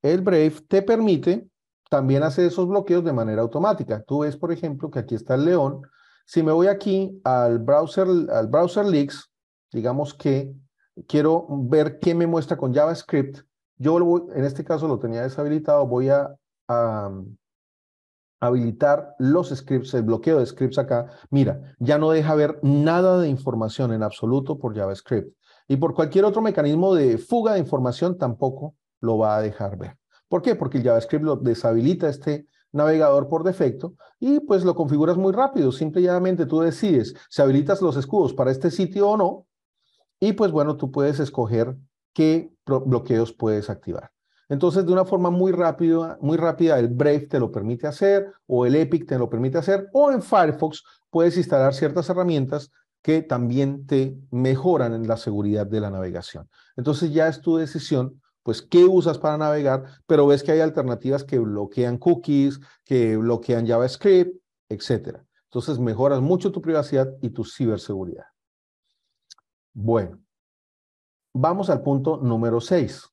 el Brave te permite también hacer esos bloqueos de manera automática. Tú ves, por ejemplo, que aquí está el león si me voy aquí al browser, al browser leaks, digamos que quiero ver qué me muestra con JavaScript. Yo en este caso lo tenía deshabilitado, voy a, a um, habilitar los scripts, el bloqueo de scripts acá, mira, ya no deja ver nada de información en absoluto por JavaScript. Y por cualquier otro mecanismo de fuga de información tampoco lo va a dejar ver. ¿Por qué? Porque el JavaScript lo deshabilita este navegador por defecto y pues lo configuras muy rápido. Simplemente tú decides si habilitas los escudos para este sitio o no. Y pues bueno, tú puedes escoger qué bloqueos puedes activar. Entonces, de una forma muy rápida, muy rápida, el Brave te lo permite hacer, o el Epic te lo permite hacer, o en Firefox puedes instalar ciertas herramientas que también te mejoran en la seguridad de la navegación. Entonces, ya es tu decisión pues qué usas para navegar, pero ves que hay alternativas que bloquean cookies, que bloquean JavaScript, etcétera. Entonces mejoras mucho tu privacidad y tu ciberseguridad. Bueno, vamos al punto número 6.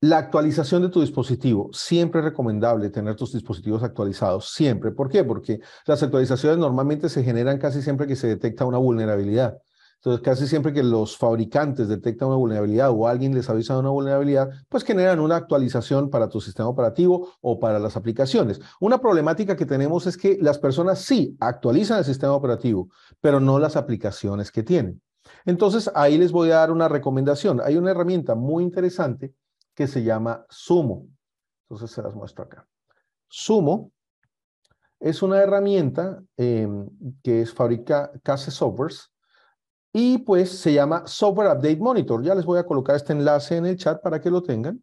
La actualización de tu dispositivo. Siempre es recomendable tener tus dispositivos actualizados, siempre. ¿Por qué? Porque las actualizaciones normalmente se generan casi siempre que se detecta una vulnerabilidad. Entonces, casi siempre que los fabricantes detectan una vulnerabilidad o alguien les avisa de una vulnerabilidad, pues generan una actualización para tu sistema operativo o para las aplicaciones. Una problemática que tenemos es que las personas sí actualizan el sistema operativo, pero no las aplicaciones que tienen. Entonces, ahí les voy a dar una recomendación. Hay una herramienta muy interesante que se llama Sumo. Entonces, se las muestro acá. Sumo es una herramienta em, que es fabrica Case Softwares y pues se llama Software Update Monitor. Ya les voy a colocar este enlace en el chat para que lo tengan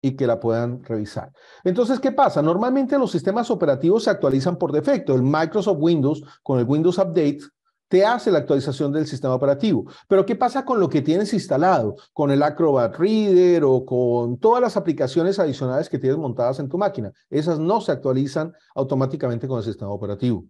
y que la puedan revisar. Entonces, ¿qué pasa? Normalmente los sistemas operativos se actualizan por defecto. El Microsoft Windows con el Windows Update te hace la actualización del sistema operativo. Pero ¿qué pasa con lo que tienes instalado? Con el Acrobat Reader o con todas las aplicaciones adicionales que tienes montadas en tu máquina. Esas no se actualizan automáticamente con el sistema operativo.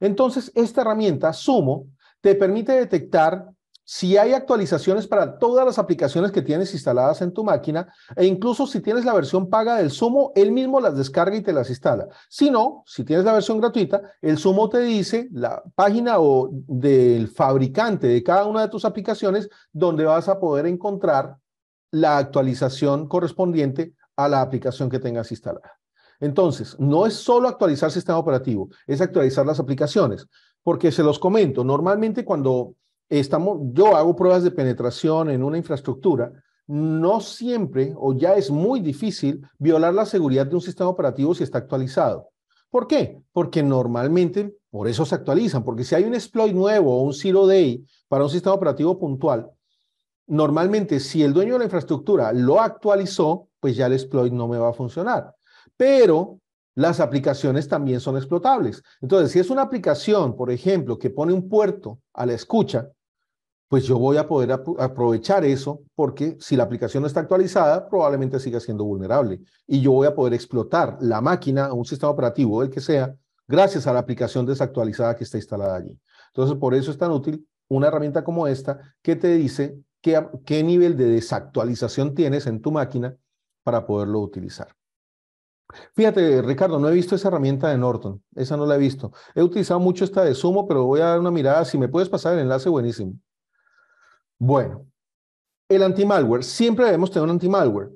Entonces, esta herramienta Sumo te permite detectar si hay actualizaciones para todas las aplicaciones que tienes instaladas en tu máquina e incluso si tienes la versión paga del Sumo, él mismo las descarga y te las instala. Si no, si tienes la versión gratuita, el Sumo te dice la página o del fabricante de cada una de tus aplicaciones donde vas a poder encontrar la actualización correspondiente a la aplicación que tengas instalada. Entonces, no es solo actualizar sistema operativo, es actualizar las aplicaciones porque se los comento, normalmente cuando estamos, yo hago pruebas de penetración en una infraestructura, no siempre o ya es muy difícil violar la seguridad de un sistema operativo si está actualizado. ¿Por qué? Porque normalmente por eso se actualizan, porque si hay un exploit nuevo o un zero day para un sistema operativo puntual, normalmente si el dueño de la infraestructura lo actualizó, pues ya el exploit no me va a funcionar. Pero las aplicaciones también son explotables. Entonces, si es una aplicación, por ejemplo, que pone un puerto a la escucha, pues yo voy a poder aprovechar eso porque si la aplicación no está actualizada, probablemente siga siendo vulnerable. Y yo voy a poder explotar la máquina, o un sistema operativo, el que sea, gracias a la aplicación desactualizada que está instalada allí. Entonces, por eso es tan útil una herramienta como esta que te dice qué nivel de desactualización tienes en tu máquina para poderlo utilizar. Fíjate, Ricardo, no he visto esa herramienta de Norton, esa no la he visto. He utilizado mucho esta de Sumo, pero voy a dar una mirada. Si me puedes pasar el enlace, buenísimo. Bueno, el anti-malware, siempre debemos tener un anti-malware.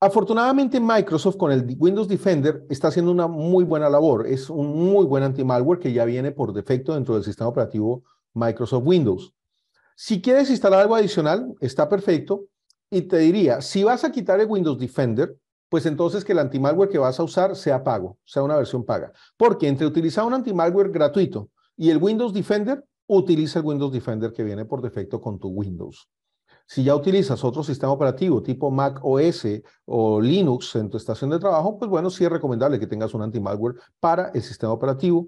Afortunadamente, Microsoft con el Windows Defender está haciendo una muy buena labor. Es un muy buen anti-malware que ya viene por defecto dentro del sistema operativo Microsoft Windows. Si quieres instalar algo adicional, está perfecto. Y te diría, si vas a quitar el Windows Defender, pues entonces que el antimalware que vas a usar sea pago, sea una versión paga. Porque entre utilizar un antimalware gratuito y el Windows Defender, utiliza el Windows Defender que viene por defecto con tu Windows. Si ya utilizas otro sistema operativo tipo Mac OS o Linux en tu estación de trabajo, pues bueno, sí es recomendable que tengas un anti-malware para el sistema operativo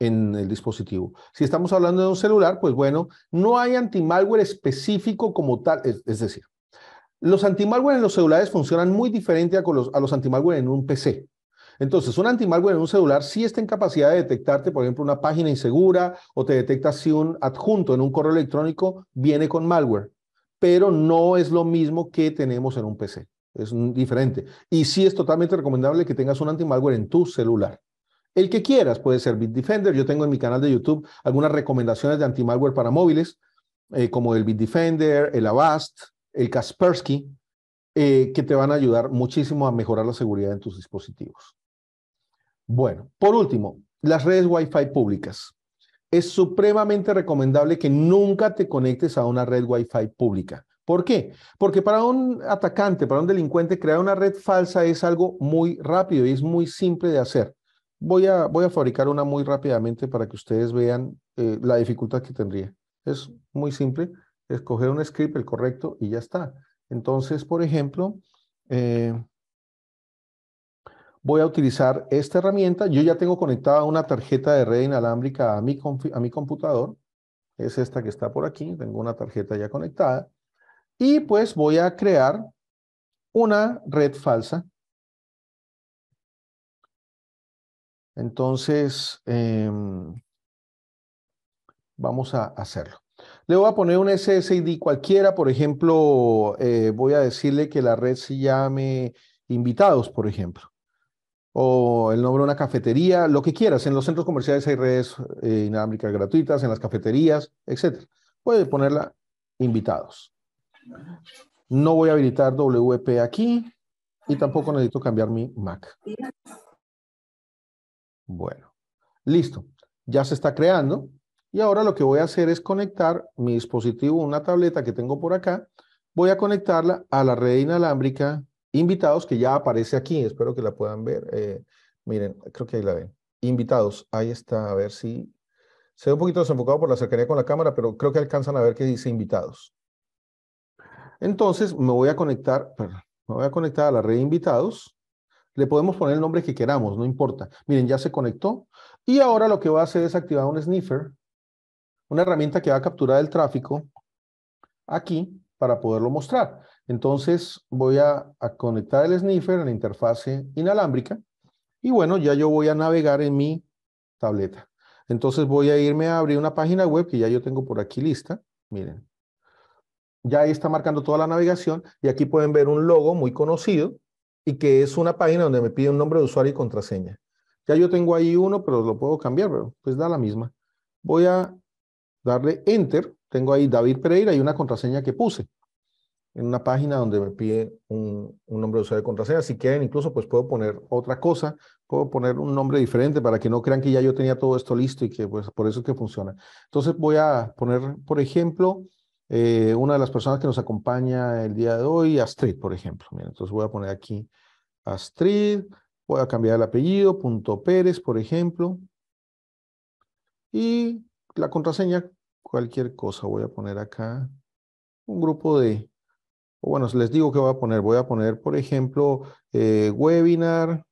en el dispositivo. Si estamos hablando de un celular, pues bueno, no hay anti-malware específico como tal, es decir, los antimalware en los celulares funcionan muy diferente a, los, a los antimalware en un PC. Entonces, un antimalware en un celular sí está en capacidad de detectarte, por ejemplo, una página insegura o te detecta si un adjunto en un correo electrónico viene con malware, pero no es lo mismo que tenemos en un PC. Es diferente. Y sí es totalmente recomendable que tengas un antimalware en tu celular. El que quieras, puede ser Bitdefender. Yo tengo en mi canal de YouTube algunas recomendaciones de antimalware para móviles, eh, como el Bitdefender, el Avast, el Kaspersky, eh, que te van a ayudar muchísimo a mejorar la seguridad en tus dispositivos. Bueno, por último, las redes Wi-Fi públicas. Es supremamente recomendable que nunca te conectes a una red Wi-Fi pública. ¿Por qué? Porque para un atacante, para un delincuente, crear una red falsa es algo muy rápido y es muy simple de hacer. Voy a, fabricar una muy rápidamente para que ustedes vean eh, la dificultad que tendría. Es muy simple escoger un script, el correcto, y ya está. Entonces, por ejemplo, eh, voy a utilizar esta herramienta. Yo ya tengo conectada una tarjeta de red inalámbrica a mi, a mi computador. Es esta que está por aquí. Tengo una tarjeta ya conectada. Y pues voy a crear una red falsa. Entonces, em, vamos a hacerlo. Le voy a poner un SSID cualquiera, por ejemplo, eh, voy a decirle que la red se llame invitados, por ejemplo, o el nombre de una cafetería, lo que quieras. En los centros comerciales hay redes eh, inalámbricas gratuitas, en las cafeterías, etc. Puede ponerla invitados. No voy a habilitar WP aquí y tampoco necesito cambiar mi Mac. Bueno, listo. Ya se está creando. Y ahora lo que voy a hacer es conectar mi dispositivo, una tableta que tengo por acá, voy a conectarla a la red inalámbrica invitados que ya aparece aquí, espero que la puedan ver. Eh, miren, creo que ahí la ven. Invitados, ahí está, a ver si... Se ve un poquito desenfocado por la cercanía con la cámara, pero creo que alcanzan a ver que dice invitados. Entonces me voy a conectar, me voy a conectar a la red invitados. Le podemos poner el nombre que queramos, no importa. Miren, ya se conectó. Y ahora lo que voy a hacer es activar un sniffer una herramienta que va a capturar el tráfico aquí para poderlo mostrar. Entonces voy a, conectar el sniffer a la interfase inalámbrica y bueno, ya yo voy a navegar en mi tableta. Entonces voy a irme a abrir una página web que ya yo tengo por aquí lista. Miren, ya ahí está marcando toda la navegación y aquí pueden ver un logo muy conocido y que es una página donde me pide un nombre de usuario y contraseña. Ya yo tengo ahí uno, pero lo puedo cambiar, pero pues da la misma. Voy a darle enter, tengo ahí David Pereira y una contraseña que puse en una página donde me pide un, nombre de usuario de contraseña. Si quieren, incluso pues puedo poner otra cosa, puedo poner un nombre diferente para que no crean que ya yo tenía todo esto listo y que pues por eso es que funciona. Entonces voy a poner, por ejemplo, eh, una de las personas que nos acompaña el día de hoy, Astrid, por ejemplo. entonces voy a poner aquí Astrid, voy a cambiar el apellido, punto Pérez, por ejemplo. Y la contraseña, cualquier cosa, voy a poner acá un grupo de, o bueno, les digo que voy a poner, voy a poner, por ejemplo, eh, webinar,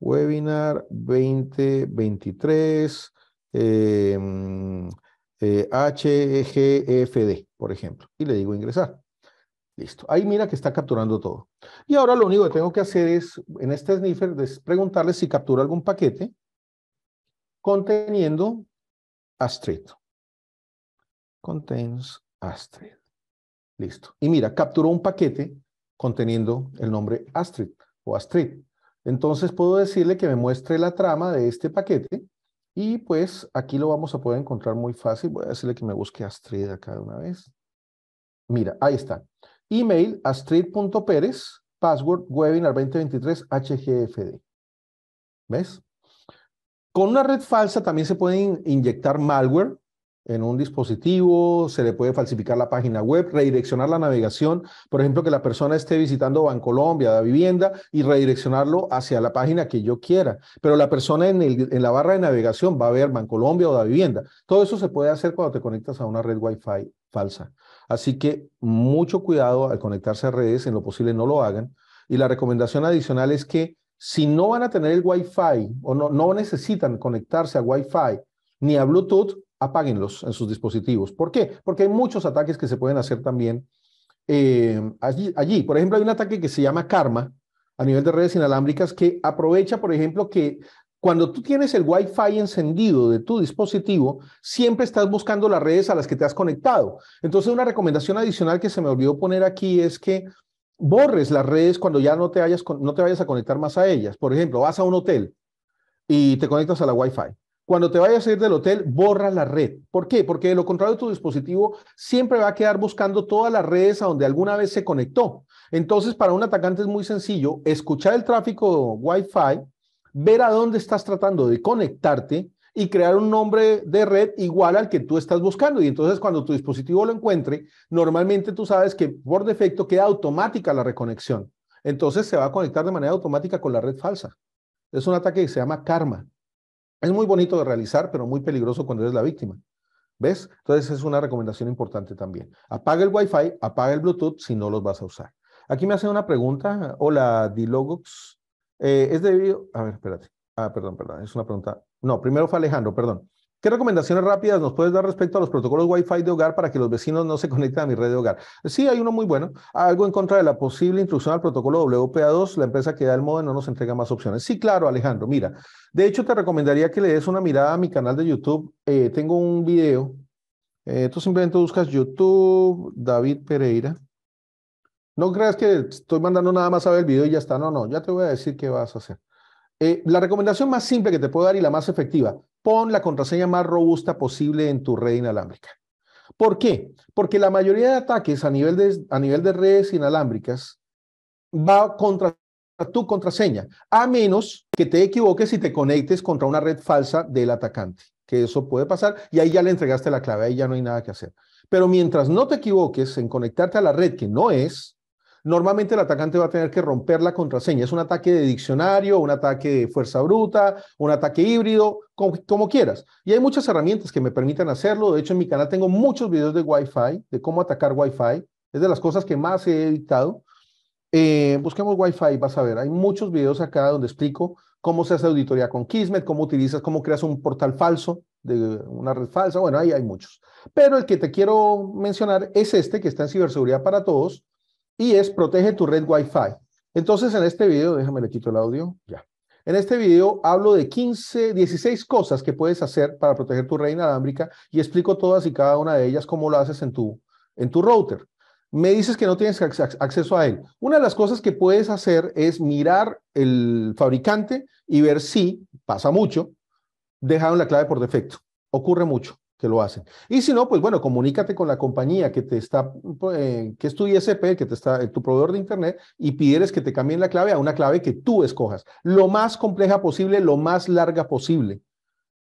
webinar 2023, em, eh, HGFD, e por ejemplo, y le digo ingresar. Listo. Ahí mira que está capturando todo. Y ahora lo único que tengo que hacer es, en este sniffer, es preguntarle si captura algún paquete conteniendo Astrid. Contains Astrid. Listo. Y mira, capturó un paquete conteniendo el nombre Astrid o Astrid. Entonces puedo decirle que me muestre la trama de este paquete y pues aquí lo vamos a poder encontrar muy fácil. Voy a decirle que me busque Astrid acá de una vez. Mira, ahí está. Email astrid.perez, password webinar2023 hgfd. ¿Ves? Con una red falsa también se pueden inyectar malware en un dispositivo, se le puede falsificar la página web, redireccionar la navegación, por ejemplo, que la persona esté visitando Bancolombia, la vivienda, y redireccionarlo hacia la página que yo quiera. Pero la persona en, en la barra de navegación va a ver Bancolombia o la vivienda. Todo eso se puede hacer cuando te conectas a una red Wi-Fi falsa. Así que mucho cuidado al conectarse a redes, en lo posible no lo hagan. Y la recomendación adicional es que si no van a tener el Wi-Fi o no, necesitan conectarse a Wi-Fi ni a Bluetooth, apáguenlos en sus dispositivos. ¿Por qué? Porque hay muchos ataques que se pueden hacer también eh, allí, allí. Por ejemplo, hay un ataque que se llama Karma a nivel de redes inalámbricas que aprovecha, por ejemplo, que cuando tú tienes el Wi-Fi encendido de tu dispositivo, siempre estás buscando las redes a las que te has conectado. Entonces, una recomendación adicional que se me olvidó poner aquí es que borres las redes cuando ya no te, hayas, no te vayas a conectar más a ellas. Por ejemplo, vas a un hotel y te conectas a la Wi-Fi. Cuando te vayas a ir del hotel, borra la red. ¿Por qué? Porque de lo contrario, tu dispositivo siempre va a quedar buscando todas las redes a donde alguna vez se conectó. Entonces, para un atacante es muy sencillo escuchar el tráfico Wi-Fi, ver a dónde estás tratando de conectarte y crear un nombre de red igual al que tú estás buscando. Y entonces cuando tu dispositivo lo encuentre, normalmente tú sabes que por defecto queda automática la reconexión. Entonces se va a conectar de manera automática con la red falsa. Es un ataque que se llama karma. Es muy bonito de realizar, pero muy peligroso cuando eres la víctima. ¿Ves? Entonces es una recomendación importante también. Apaga el Wi-Fi, apaga el Bluetooth si no los vas a usar. Aquí me hacen una pregunta. Hola, Dilogox. Eh, es debido. A ver, espérate. Ah, perdón, perdón. Es una pregunta no, primero fue Alejandro, perdón. ¿Qué recomendaciones rápidas nos puedes dar respecto a los protocolos Wi-Fi de hogar para que los vecinos no se (laughs) conecten a mi red de hogar? Sí, hay uno muy bueno. Algo en contra de la posible instrucción al protocolo WPA2, la empresa que da el modem no nos entrega más opciones. Sí, claro, Alejandro, mira. De hecho, te recomendaría que le des una mirada a mi canal de YouTube. Eh, tengo un video. Eh, tú simplemente buscas YouTube, David Pereira. No creas que estoy mandando nada más a ver el video y ya está. No, no, ya te voy a decir qué vas a hacer. Eh, la recomendación más simple que te puedo dar y la más efectiva, pon la contraseña más robusta posible en tu red inalámbrica. ¿Por qué? Porque la mayoría de ataques a nivel de, a nivel de redes inalámbricas va contra tu contraseña, a menos que te equivoques y te conectes contra una red falsa del atacante, que eso puede pasar y ahí ya le entregaste la clave, ahí ya no hay nada que hacer. Pero mientras no te equivoques en conectarte a la red que no es, Normalmente el atacante va a tener que romper la contraseña. Es un ataque de diccionario, un ataque de fuerza bruta, un ataque híbrido, como, quieras. Y hay muchas herramientas que me permitan hacerlo. De hecho, en mi canal tengo muchos videos de Wi-Fi, de cómo atacar Wi-Fi. Es de las cosas que más he editado. Eh, busquemos Wi-Fi, vas a ver. Hay muchos videos acá donde explico cómo se hace auditoría con Kismet, cómo utilizas, cómo creas un portal falso de una red falsa. Bueno, ahí hay muchos. Pero el que te quiero mencionar es este que está en Ciberseguridad para Todos, y es protege tu red Wi-Fi. Entonces, en este video, déjame le quito el audio, ya. En este video hablo de 15, 16 cosas que puedes hacer para proteger tu red inalámbrica y explico todas y cada una de ellas cómo lo haces en tu, en tu router. Me dices que no tienes acceso a él. Una de las cosas que puedes hacer es mirar el fabricante y ver si, pasa mucho, dejaron la clave por defecto. Ocurre mucho que lo hacen. Y si no, pues bueno, comunícate con la compañía que te está, pues, eh, que es tu ISP, que te está, eh, tu proveedor de Internet, y pidieres que te cambien la clave a una clave que tú escojas. Lo más compleja posible, lo más larga posible.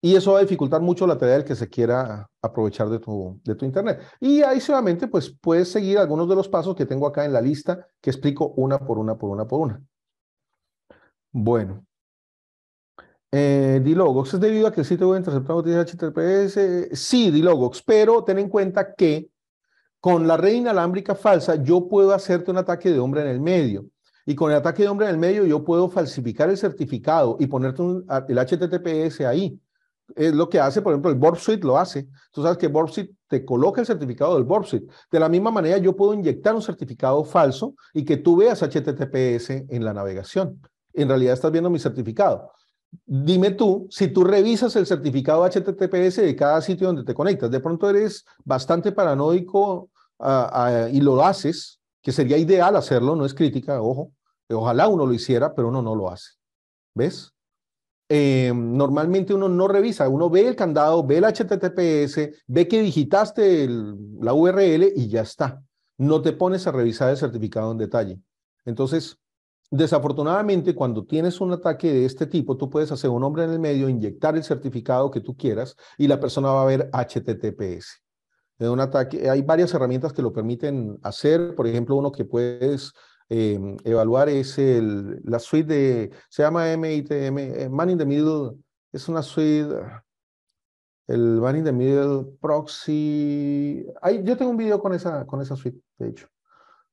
Y eso va a dificultar mucho la tarea del que se quiera aprovechar de tu, de tu Internet. Y adicionalmente, pues puedes seguir algunos de los pasos que tengo acá en la lista que explico una por una, por una, por una. Bueno, eh, Dilogox es debido a que el sitio web interceptado utiliza HTTPS. Eh, sí, Dilogox, pero ten en cuenta que con la red inalámbrica falsa yo puedo hacerte un ataque de hombre en el medio. Y con el ataque de hombre en el medio yo puedo falsificar el certificado y ponerte el HTTPS ahí. Es lo que hace, por ejemplo, el Suite lo hace. Tú sabes que Suite te coloca el certificado del Suite. De la misma manera yo puedo inyectar un certificado falso y que tú veas HTTPS en la navegación. En realidad estás viendo mi certificado. Dime tú, si tú revisas el certificado HTTPS de cada sitio donde te conectas, de pronto eres bastante paranoico ah, ah, y lo haces, que sería ideal hacerlo, no es crítica, ojo, eh, ojalá uno lo hiciera, pero uno no lo hace. ¿Ves? Em, normalmente uno no revisa, uno ve el candado, ve el HTTPS, ve que digitaste la URL y ya está. No te pones a revisar el certificado en detalle. Entonces, Desafortunadamente, cuando tienes un ataque de este tipo, tú puedes hacer un hombre en el medio, inyectar el certificado que tú quieras y la persona va a ver HTTPS. un ataque, eh, hay varias herramientas que lo permiten hacer. Por ejemplo, uno que puedes em, evaluar es el, la suite de, se llama MITM, eh, Man in the Middle, es una suite, el Man in the Middle Proxy. yo tengo un video con esa, con esa suite, de hecho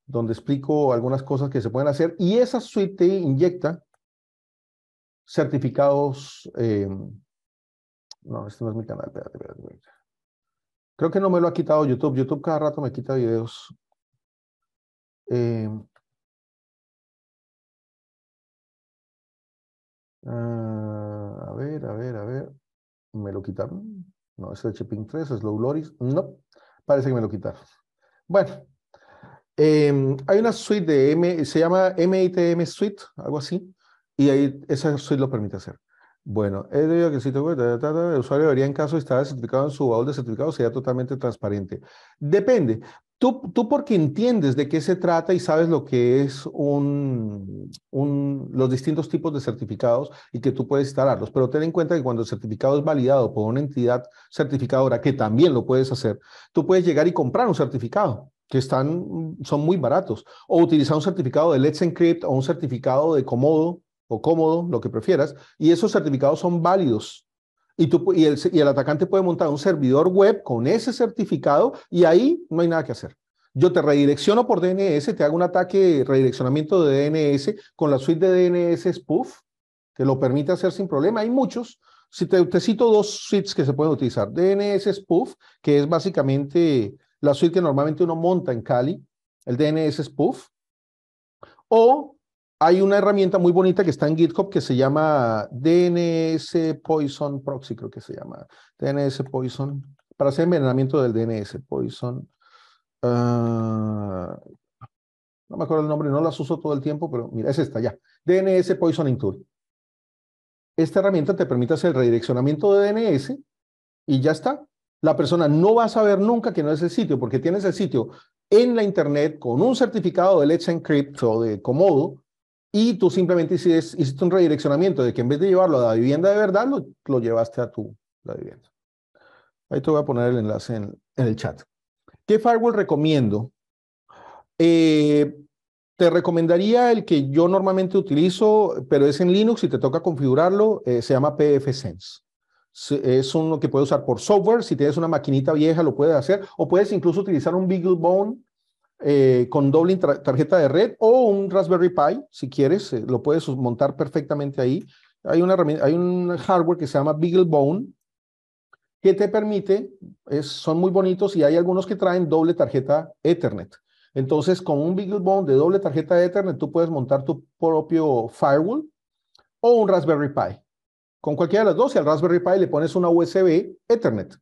donde explico algunas cosas que se pueden hacer y esa suite inyecta certificados. Eh, no, este no es mi canal, Creo que no me lo ha quitado YouTube. YouTube cada rato me quita videos. Eh, ah, a ver, a ver, a ver. ¿Me lo quitaron? No, es el Chipping 3, es Loris. No, parece que me lo quitaron. Bueno, Em, hay una suite de M, se llama MITM Suite, algo así, y ahí esa suite lo permite hacer. Bueno, que el sitio el usuario debería en caso de estar certificado en su baúl de certificados, sería totalmente transparente. Depende. Tú, tú, porque entiendes de qué se trata y sabes lo que es un, los distintos tipos de certificados y que tú puedes instalarlos, pero ten en cuenta que cuando el certificado es validado por una entidad certificadora, que también lo puedes hacer, tú puedes llegar y comprar un certificado que están, son muy baratos. O utilizar un certificado de Let's Encrypt o un certificado de Comodo o Cómodo, lo que prefieras, y esos certificados son válidos. Y, tú, y, el, y el atacante puede montar un servidor web con ese certificado y ahí no hay nada que hacer. Yo te redirecciono por DNS, te hago un ataque de redireccionamiento de DNS con la suite de DNS spoof, que lo permite hacer sin problema. Hay muchos. Si te, te cito dos suites que se pueden utilizar. DNS spoof, que es básicamente la suite que normalmente uno monta en Cali. el DNS Spoof, o hay una herramienta muy bonita que está en GitHub que se llama DNS Poison Proxy, creo que se llama. DNS Poison, para hacer envenenamiento del DNS Poison. Ah, no me acuerdo el nombre, no las uso todo el tiempo, pero mira, es esta ya. DNS Poisoning Tool. Esta herramienta te permite hacer el redireccionamiento de DNS y ya está la persona no va a saber nunca que no es el sitio, porque tienes el sitio en la internet con un certificado de Let's Encrypt o de Comodo, y tú simplemente hiciste, un redireccionamiento de que en vez de llevarlo a la vivienda de verdad, lo, lo llevaste a tu la vivienda. Ahí te voy a poner el enlace en, el chat. ¿Qué firewall recomiendo? Eh, te recomendaría el que yo normalmente utilizo, pero es en Linux y te toca configurarlo, eh, se llama PFSense es uno que puede usar por software, si tienes una maquinita vieja lo puedes hacer, o puedes incluso utilizar un BeagleBone eh, con doble tarjeta de red o un Raspberry Pi, si quieres, eh, lo puedes montar perfectamente ahí. Hay, una, hay un hardware que se llama BeagleBone que te permite, son muy bonitos y hay algunos que traen doble tarjeta Ethernet. Entonces, con un BeagleBone de doble tarjeta Ethernet, tú puedes montar tu propio firewall o un Raspberry Pi con cualquiera de las dos y al Raspberry Pi le pones una USB Ethernet.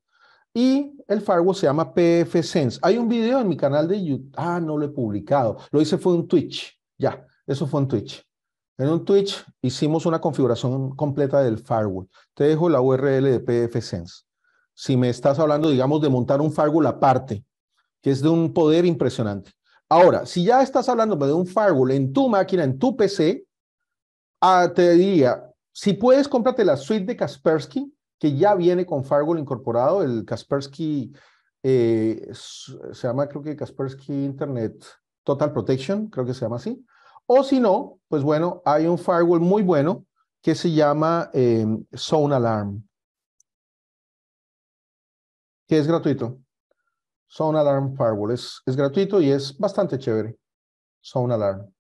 Y el firewall se llama PF Sense. Hay un video en mi canal de YouTube. Ah, no lo he publicado. Lo hice fue un Twitch. Ya, eso fue un Twitch. En un Twitch hicimos una configuración completa del firewall. Te dejo la URL de PF Sense. Si me estás hablando, digamos, de montar un firewall aparte, que es de un poder impresionante. Ahora, si ya estás hablando de un firewall en tu máquina, en tu PC, ah, te diría, si puedes, cómprate la suite de Kaspersky, que ya viene con Firewall incorporado. El Kaspersky eh, se llama, creo que Kaspersky Internet Total Protection, creo que se llama así. O si no, pues bueno, hay un firewall muy bueno que se llama eh, Alarm, que es gratuito. Zone Alarm Firewall es, es gratuito y es bastante chévere. Zone Alarm.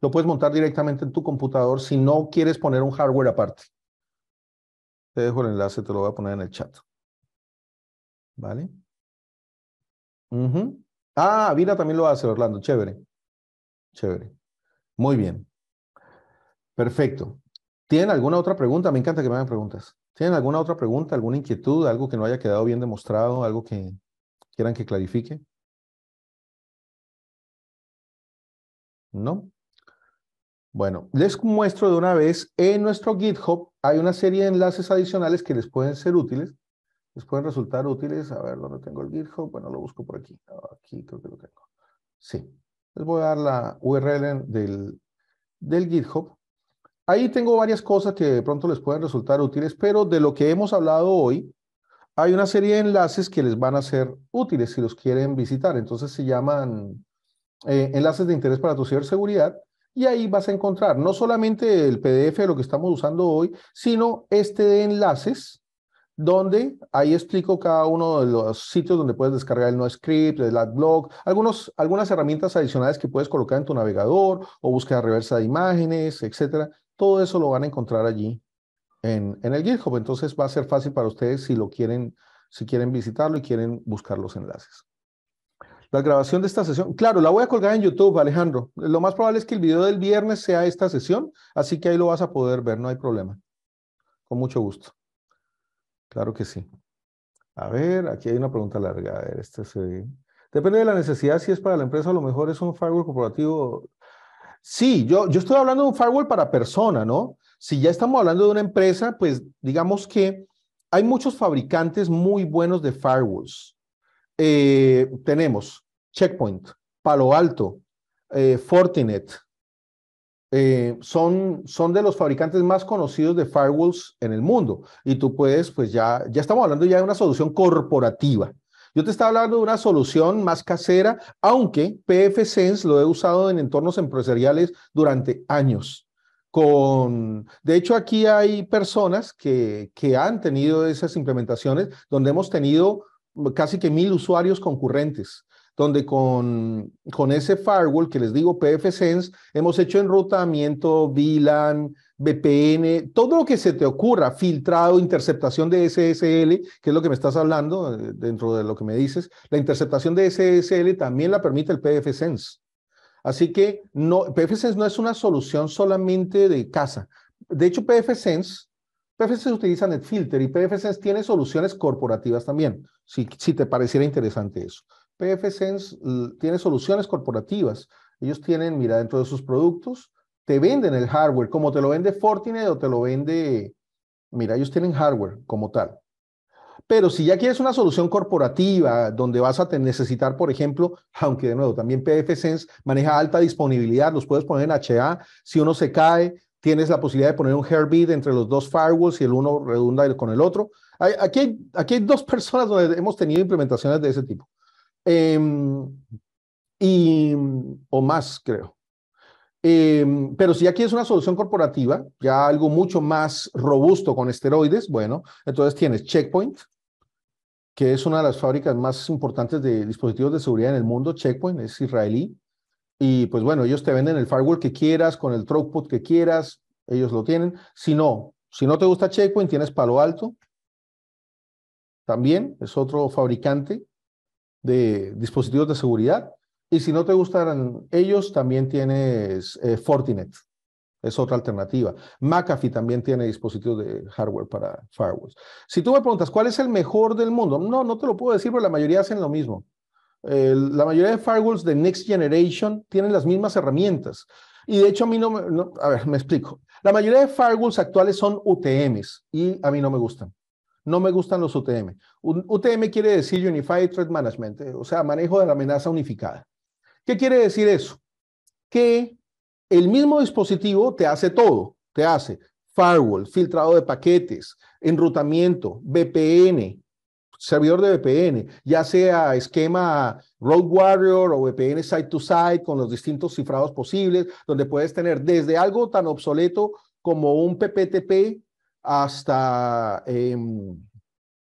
Lo puedes montar directamente en tu computador si no quieres poner un hardware aparte. Te dejo el enlace, te lo voy a poner en el chat. ¿Vale? Ah, mira también lo hace, Orlando. Chévere. Chévere. Muy bien. Perfecto. ¿Tienen alguna otra pregunta? Me encanta que me hagan preguntas. ¿Tienen alguna otra pregunta, alguna inquietud, algo que no haya quedado bien demostrado, algo que quieran que clarifique? ¿No? Bueno, les muestro de una vez, en nuestro GitHub hay una serie de enlaces adicionales que les pueden ser útiles, les pueden resultar útiles. A ver, ¿dónde tengo el GitHub? Bueno, lo busco por aquí. Aquí creo que lo tengo. Sí, les voy a dar la URL del, del GitHub. Ahí tengo varias cosas que de pronto les pueden resultar útiles, pero de lo que hemos hablado hoy, hay una serie de enlaces que les van a ser útiles si los quieren visitar. Entonces se llaman eh, enlaces de interés para tu ciberseguridad y ahí vas a encontrar no solamente el PDF de lo que estamos usando hoy, sino este de enlaces, donde ahí explico cada uno de los sitios donde puedes descargar el NoScript, el AdBlock, algunos, algunas herramientas adicionales que puedes colocar en tu navegador o búsqueda reversa de imágenes, etcétera. Todo eso lo van a encontrar allí en, en el GitHub. Entonces va a ser fácil para ustedes si lo quieren, si quieren visitarlo y quieren buscar los enlaces la grabación de esta sesión. Claro, la voy a colgar en YouTube, Alejandro. Lo más probable es que el video del viernes sea esta sesión, así que ahí lo vas a poder ver, no hay problema. Con mucho gusto. Claro que sí. A ver, aquí hay una pregunta larga. A ver, este se... Depende de la necesidad, si es para la empresa, a lo mejor es un firewall corporativo. Sí, yo, yo estoy hablando de un firewall para persona, ¿no? Si ya estamos hablando de una empresa, pues digamos que hay muchos fabricantes muy buenos de firewalls. Eh, tenemos Checkpoint, Palo Alto, eh, Fortinet. Eh, son, son de los fabricantes más conocidos de firewalls en el mundo. Y tú puedes, pues ya, ya estamos hablando ya de una solución corporativa. Yo te estaba hablando de una solución más casera, aunque PFSense lo he usado en entornos empresariales durante años. Con, de hecho, aquí hay personas que, que han tenido esas implementaciones donde hemos tenido casi que mil usuarios concurrentes, donde con, con ese firewall que les digo, PFSense, hemos hecho enrutamiento, VLAN, VPN, todo lo que se te ocurra, filtrado, interceptación de SSL, que es lo que me estás hablando eh, dentro de lo que me dices, la interceptación de SSL también la permite el PFSense. Así que no, PFSense no es una solución solamente de casa. De hecho, PFSense, PFSense utiliza NetFilter y PFSense tiene soluciones corporativas también si, te pareciera interesante eso. PFSense tiene soluciones corporativas. Ellos tienen, mira, dentro de sus productos, te venden el hardware, como te lo vende Fortinet o te lo vende, mira, ellos tienen hardware como tal. Pero si ya quieres una solución corporativa donde vas a necesitar, por ejemplo, aunque de nuevo también PFSense maneja alta disponibilidad, los puedes poner en HA, si uno se cae, tienes la posibilidad de poner un heartbeat entre los dos firewalls y el uno redunda con el otro aquí, hay, dos personas donde hemos tenido implementaciones de ese tipo. Em, y, o más, creo. Em, pero si aquí es una solución corporativa, ya algo mucho más robusto con esteroides, bueno, entonces tienes Checkpoint, que es una de las fábricas más importantes de dispositivos de seguridad en el mundo. Checkpoint es israelí. Y pues bueno, ellos te venden el firewall que quieras, con el throughput que quieras, ellos lo tienen. Si no, si no te gusta Checkpoint, tienes Palo Alto, también es otro fabricante de dispositivos de seguridad. Y si no te gustan ellos, también tienes eh, Fortinet, es otra alternativa. McAfee también tiene dispositivos de hardware para firewalls. Si tú me preguntas, ¿cuál es el mejor del mundo? No, no te lo puedo decir, pero la mayoría hacen lo mismo. la mayoría de firewalls de Next Generation tienen las mismas herramientas. Y de hecho a mí no, me, no, a ver, me explico. La mayoría de firewalls actuales son UTMs y a mí no me gustan. No me gustan los UTM. Un, UTM quiere decir Unified Threat Management, eh, o sea, manejo de la amenaza unificada. ¿Qué quiere decir eso? Que el mismo dispositivo te hace todo. Te hace firewall, filtrado de paquetes, enrutamiento, VPN, servidor de VPN, ya sea esquema Road Warrior o VPN side to side con los distintos cifrados posibles, donde puedes tener desde algo tan obsoleto como un PPTP hasta em,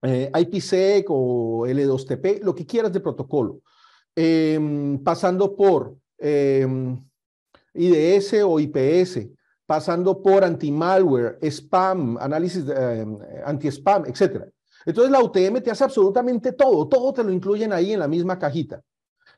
eh, IPsec e o L2TP, lo que quieras de protocolo, em, pasando por em, IDS o IPS, pasando por anti-malware, spam, análisis anti-spam, etc. Entonces la UTM te hace absolutamente todo, todo te lo incluyen ahí en la misma cajita.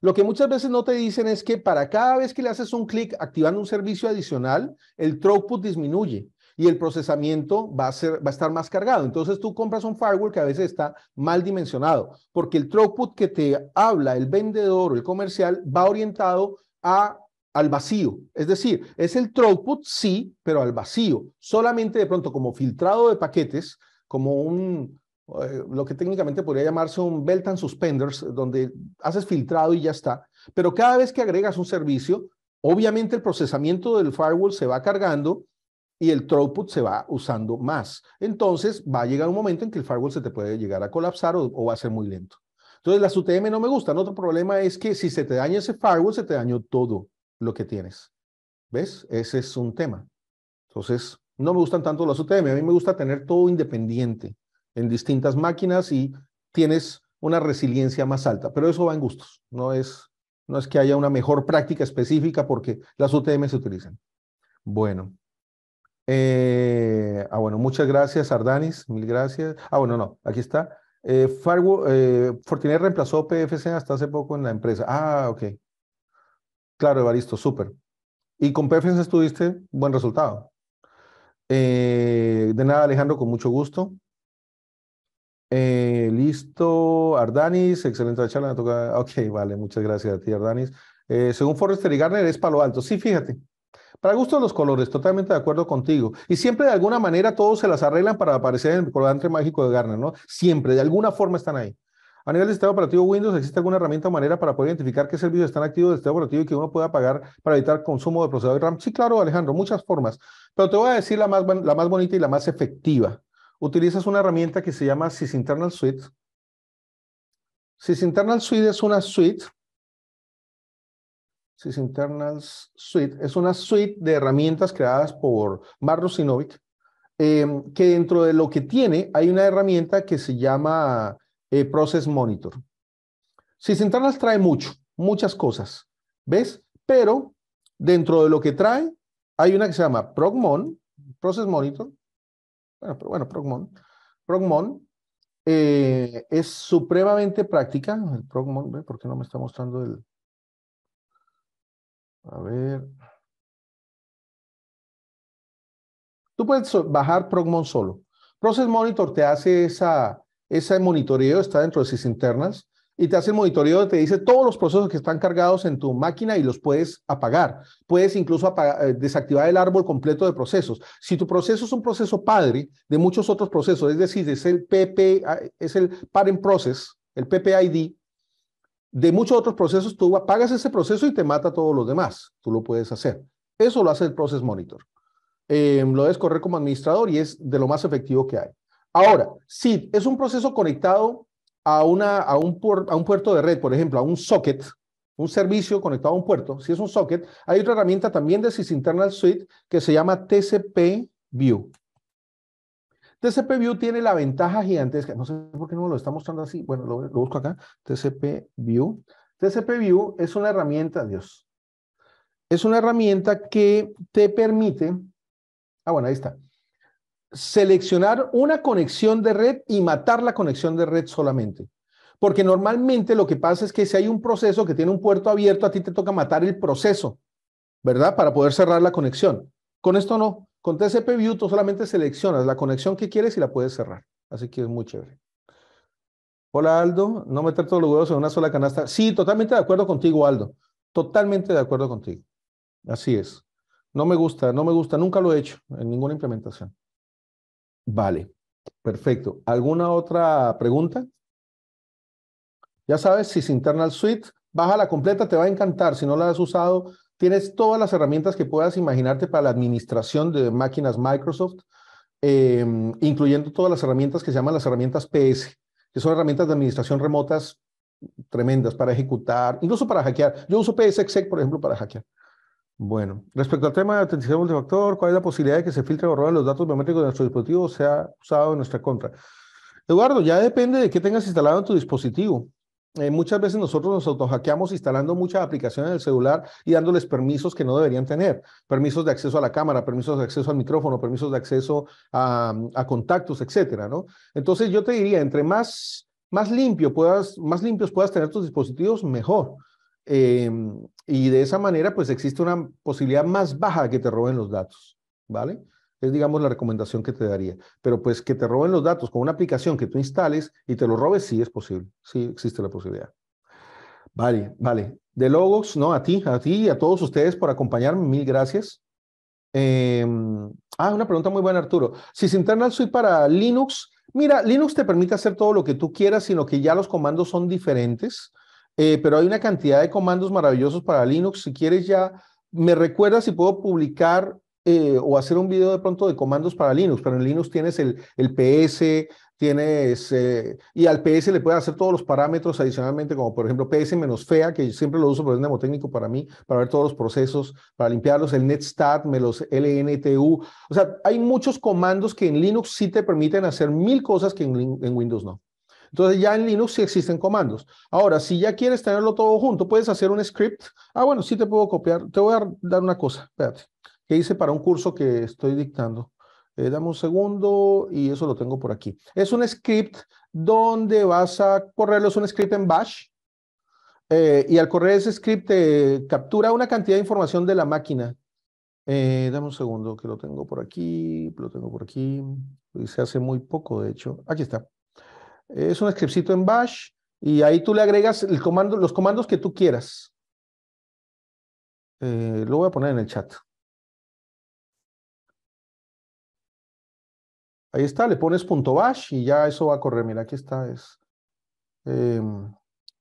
Lo que muchas veces no te dicen es que para cada vez que le haces un clic activando un servicio adicional, el throughput disminuye y el procesamiento va a, ser, va a estar más cargado. Entonces tú compras un firewall que a veces está mal dimensionado, porque el throughput que te habla el vendedor o el comercial va orientado a al vacío. Es decir, es el throughput, sí, pero al vacío. Solamente de pronto como filtrado de paquetes, como un, eh, lo que técnicamente podría llamarse un belt and suspenders, donde haces filtrado y ya está. Pero cada vez que agregas un servicio, obviamente el procesamiento del firewall se va cargando y el throughput se va usando más. Entonces va a llegar un momento en que el firewall se te puede llegar a colapsar o, va a ser muy lento. Entonces las UTM no me gustan. Otro problema es que si se te daña ese firewall, se te dañó todo lo que tienes. ¿Ves? Ese es un tema. Entonces, no me gustan tanto las UTM. A mí me gusta tener todo independiente en distintas máquinas y tienes una resiliencia más alta. Pero eso va en gustos. No es, no es que haya una mejor práctica específica porque las UTM se utilizan. Bueno. Eh, ah, bueno, muchas gracias, Ardanis, mil gracias. Ah, bueno, no, aquí está. Eh, eh, Fortinet reemplazó PFC hasta hace poco en la empresa. Ah, ok. Claro, Evaristo, súper. Y con PFC estuviste, buen resultado. de nada, Alejandro, con mucho gusto. listo, Ardanis, excelente charla. Ok, vale, muchas gracias a ti, Ardanis. según Forrester y Garner, es Palo Alto. Sí, fíjate, para gusto los colores, totalmente de acuerdo contigo. Y siempre de alguna manera todos se las arreglan para aparecer en el colorante mágico de Garner, ¿no? Siempre, de alguna forma están ahí. A nivel de sistema operativo Windows, ¿existe alguna herramienta o manera para poder identificar qué servicios están activos del sistema operativo y que uno pueda pagar para evitar consumo de procesador de RAM? Sí, claro, Alejandro, muchas formas. Pero te voy a decir la más, la más bonita y la más efectiva. Utilizas una herramienta que se llama Sysinternal Suite. Sysinternal Suite es una suite Sysinternals Suite es una suite de herramientas creadas por Mark Sinovic, em, que dentro de lo que tiene hay una herramienta que se llama eh, Process Monitor. Sysinternals trae mucho, muchas cosas, ¿ves? Pero dentro de lo que trae hay una que se llama ProgMon, Process Monitor, bueno, pero bueno, ProgMon, ProgMon, eh, es supremamente práctica. El ¿por qué no me está mostrando el, a ver. Tú puedes bajar Progmon solo. Process Monitor te hace esa, ese monitoreo, está dentro de sus internas, y te hace el monitoreo, te dice todos los procesos que están cargados en tu máquina y los puedes apagar. Puedes incluso eh, desactivar el árbol completo de procesos. Si tu proceso es un proceso padre de muchos otros procesos, es decir, es el PP, es el parent process, el PPID, de muchos otros procesos, tú apagas ese proceso y te mata a todos los demás. Tú lo puedes hacer. Eso lo hace el Process Monitor. Em, lo debes correr como administrador y es de lo más efectivo que hay. Ahora, si es un proceso conectado a, una, a, un, a un puerto de red, por ejemplo, a un socket, un servicio conectado a un puerto, si es un socket, hay otra herramienta también de SysInternal Suite que se llama TCP View. TCP View tiene la ventaja gigantesca, no sé por qué no lo está mostrando así, bueno, lo, lo busco acá, TCP View. TCP View es una herramienta, Dios, es una herramienta que te permite, ah, bueno, ahí está, seleccionar una conexión de red y matar la conexión de red solamente. Porque normalmente lo que pasa es que si hay un proceso que tiene un puerto abierto, a ti te toca matar el proceso, ¿verdad? Para poder cerrar la conexión. Con esto no. Con TCP View tú solamente seleccionas la conexión que quieres y la puedes cerrar. Así que es muy chévere. Hola Aldo, no meter todos los huevos en una sola canasta. Sí, totalmente de acuerdo contigo Aldo. Totalmente de acuerdo contigo. Así es. No me gusta, no me gusta, nunca lo he hecho en ninguna implementación. Vale, perfecto. ¿Alguna otra pregunta? Ya sabes, si es Internal Suite, baja la completa, te va a encantar. Si no la has usado, Tienes todas las herramientas que puedas imaginarte para la administración de máquinas Microsoft, eh, incluyendo todas las herramientas que se llaman las herramientas PS, que son herramientas de administración remotas tremendas para ejecutar, incluso para hackear. Yo uso PSExec, por ejemplo, para hackear. Bueno, respecto al tema de autenticidad multifactor, ¿cuál es la posibilidad de que se filtre o roben los datos biométricos de nuestro dispositivo o sea usado en nuestra contra? Eduardo, ya depende de qué tengas instalado en tu dispositivo. Eh, muchas veces nosotros nos autohackeamos instalando muchas aplicaciones en el celular y dándoles permisos que no deberían tener. Permisos de acceso a la cámara, permisos de acceso al micrófono, permisos de acceso a, contactos, etcétera, ¿no? Entonces yo te diría, entre más, más, limpio puedas, más limpios puedas tener tus dispositivos, mejor. Em, y de esa manera, pues existe una posibilidad más baja de que te roben los datos, ¿vale? Es, digamos, la recomendación que te daría. Pero pues que te roben los datos con una aplicación que tú instales y te los robes, sí es posible. Sí existe la posibilidad. Vale, vale. De Logos, no, a ti, a ti y a todos ustedes por acompañarme. Mil gracias. Em, ah, una pregunta muy buena, Arturo. Si es Internal ¿soy para Linux, mira, Linux te permite hacer todo lo que tú quieras, sino que ya los comandos son diferentes, eh, pero hay una cantidad de comandos maravillosos para Linux. Si quieres ya, me recuerda si puedo publicar eh, o hacer un video de pronto de comandos para Linux, pero en Linux tienes el, el PS, tienes, eh, y al PS le puedes hacer todos los parámetros adicionalmente, como por ejemplo PS-fea, que yo siempre lo uso, por es mnemotécnico para mí, para ver todos los procesos, para limpiarlos, el netstat, me los LNTU, o sea, hay muchos comandos que en Linux sí te permiten hacer mil cosas que en, en Windows no. Entonces ya en Linux sí existen comandos. Ahora, si ya quieres tenerlo todo junto, puedes hacer un script. Ah, bueno, sí te puedo copiar. Te voy a dar una cosa. Espérate que hice para un curso que estoy dictando. Eh, dame un segundo y eso lo tengo por aquí. Es un script donde vas a correrlo, es un script en bash. Eh, y al correr ese script captura una cantidad de información de la máquina. Eh, dame un segundo que lo tengo por aquí, lo tengo por aquí. Lo hice hace muy poco, de hecho. Aquí está. es un scriptcito en bash y ahí tú le agregas el comando, los comandos que tú quieras. Eh, lo voy a poner en el chat. Ahí está, le pones punto bash y ya eso va a correr. Mira, aquí está, es em,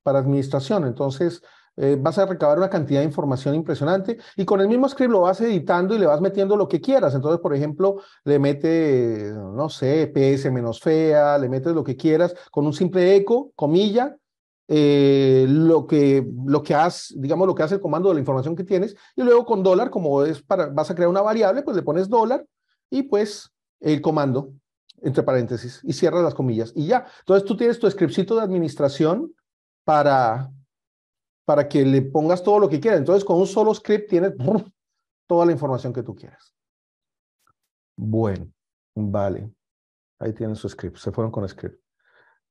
para administración. Entonces, eh, vas a recabar una cantidad de información impresionante y con el mismo script lo vas editando y le vas metiendo lo que quieras. Entonces, por ejemplo, le mete, no sé, PS menos fea, le metes lo que quieras con un simple eco, comilla, eh, lo, que, lo que digamos, lo que hace el comando de la información que tienes y luego con dólar, como es para, vas a crear una variable, pues le pones dólar y pues el comando entre paréntesis, y cierras las comillas, y ya. Entonces tú tienes tu scriptcito de administración para, para que le pongas todo lo que quieras. Entonces con un solo script tienes toda la información que tú quieras. Bueno, vale. Ahí tienes su script. Se fueron con script.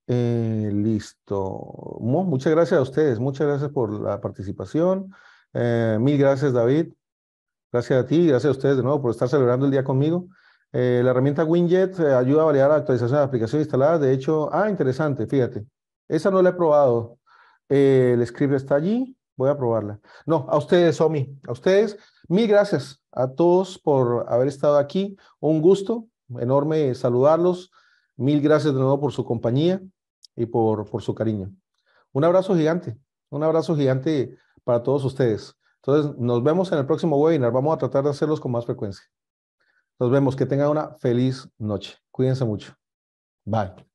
Eh, listo. muchas gracias a ustedes. Muchas gracias por la participación. Eh, mil gracias, David. Gracias a ti. Gracias a ustedes de nuevo por estar celebrando el día conmigo. Eh, la herramienta Winjet eh, ayuda a validar la actualización de las aplicaciones instaladas. De hecho, ah, interesante, fíjate. Esa no la he probado. Eh, el script está allí. Voy a probarla. No, a ustedes, Omi, a ustedes. Mil gracias a todos por haber estado aquí. Un gusto enorme saludarlos. Mil gracias de nuevo por su compañía y por, por su cariño. Un abrazo gigante, un abrazo gigante para todos ustedes. Entonces, nos vemos en el próximo webinar. Vamos a tratar de hacerlos con más frecuencia. Nos vemos. Que tengan una feliz noche. Cuídense mucho. Bye.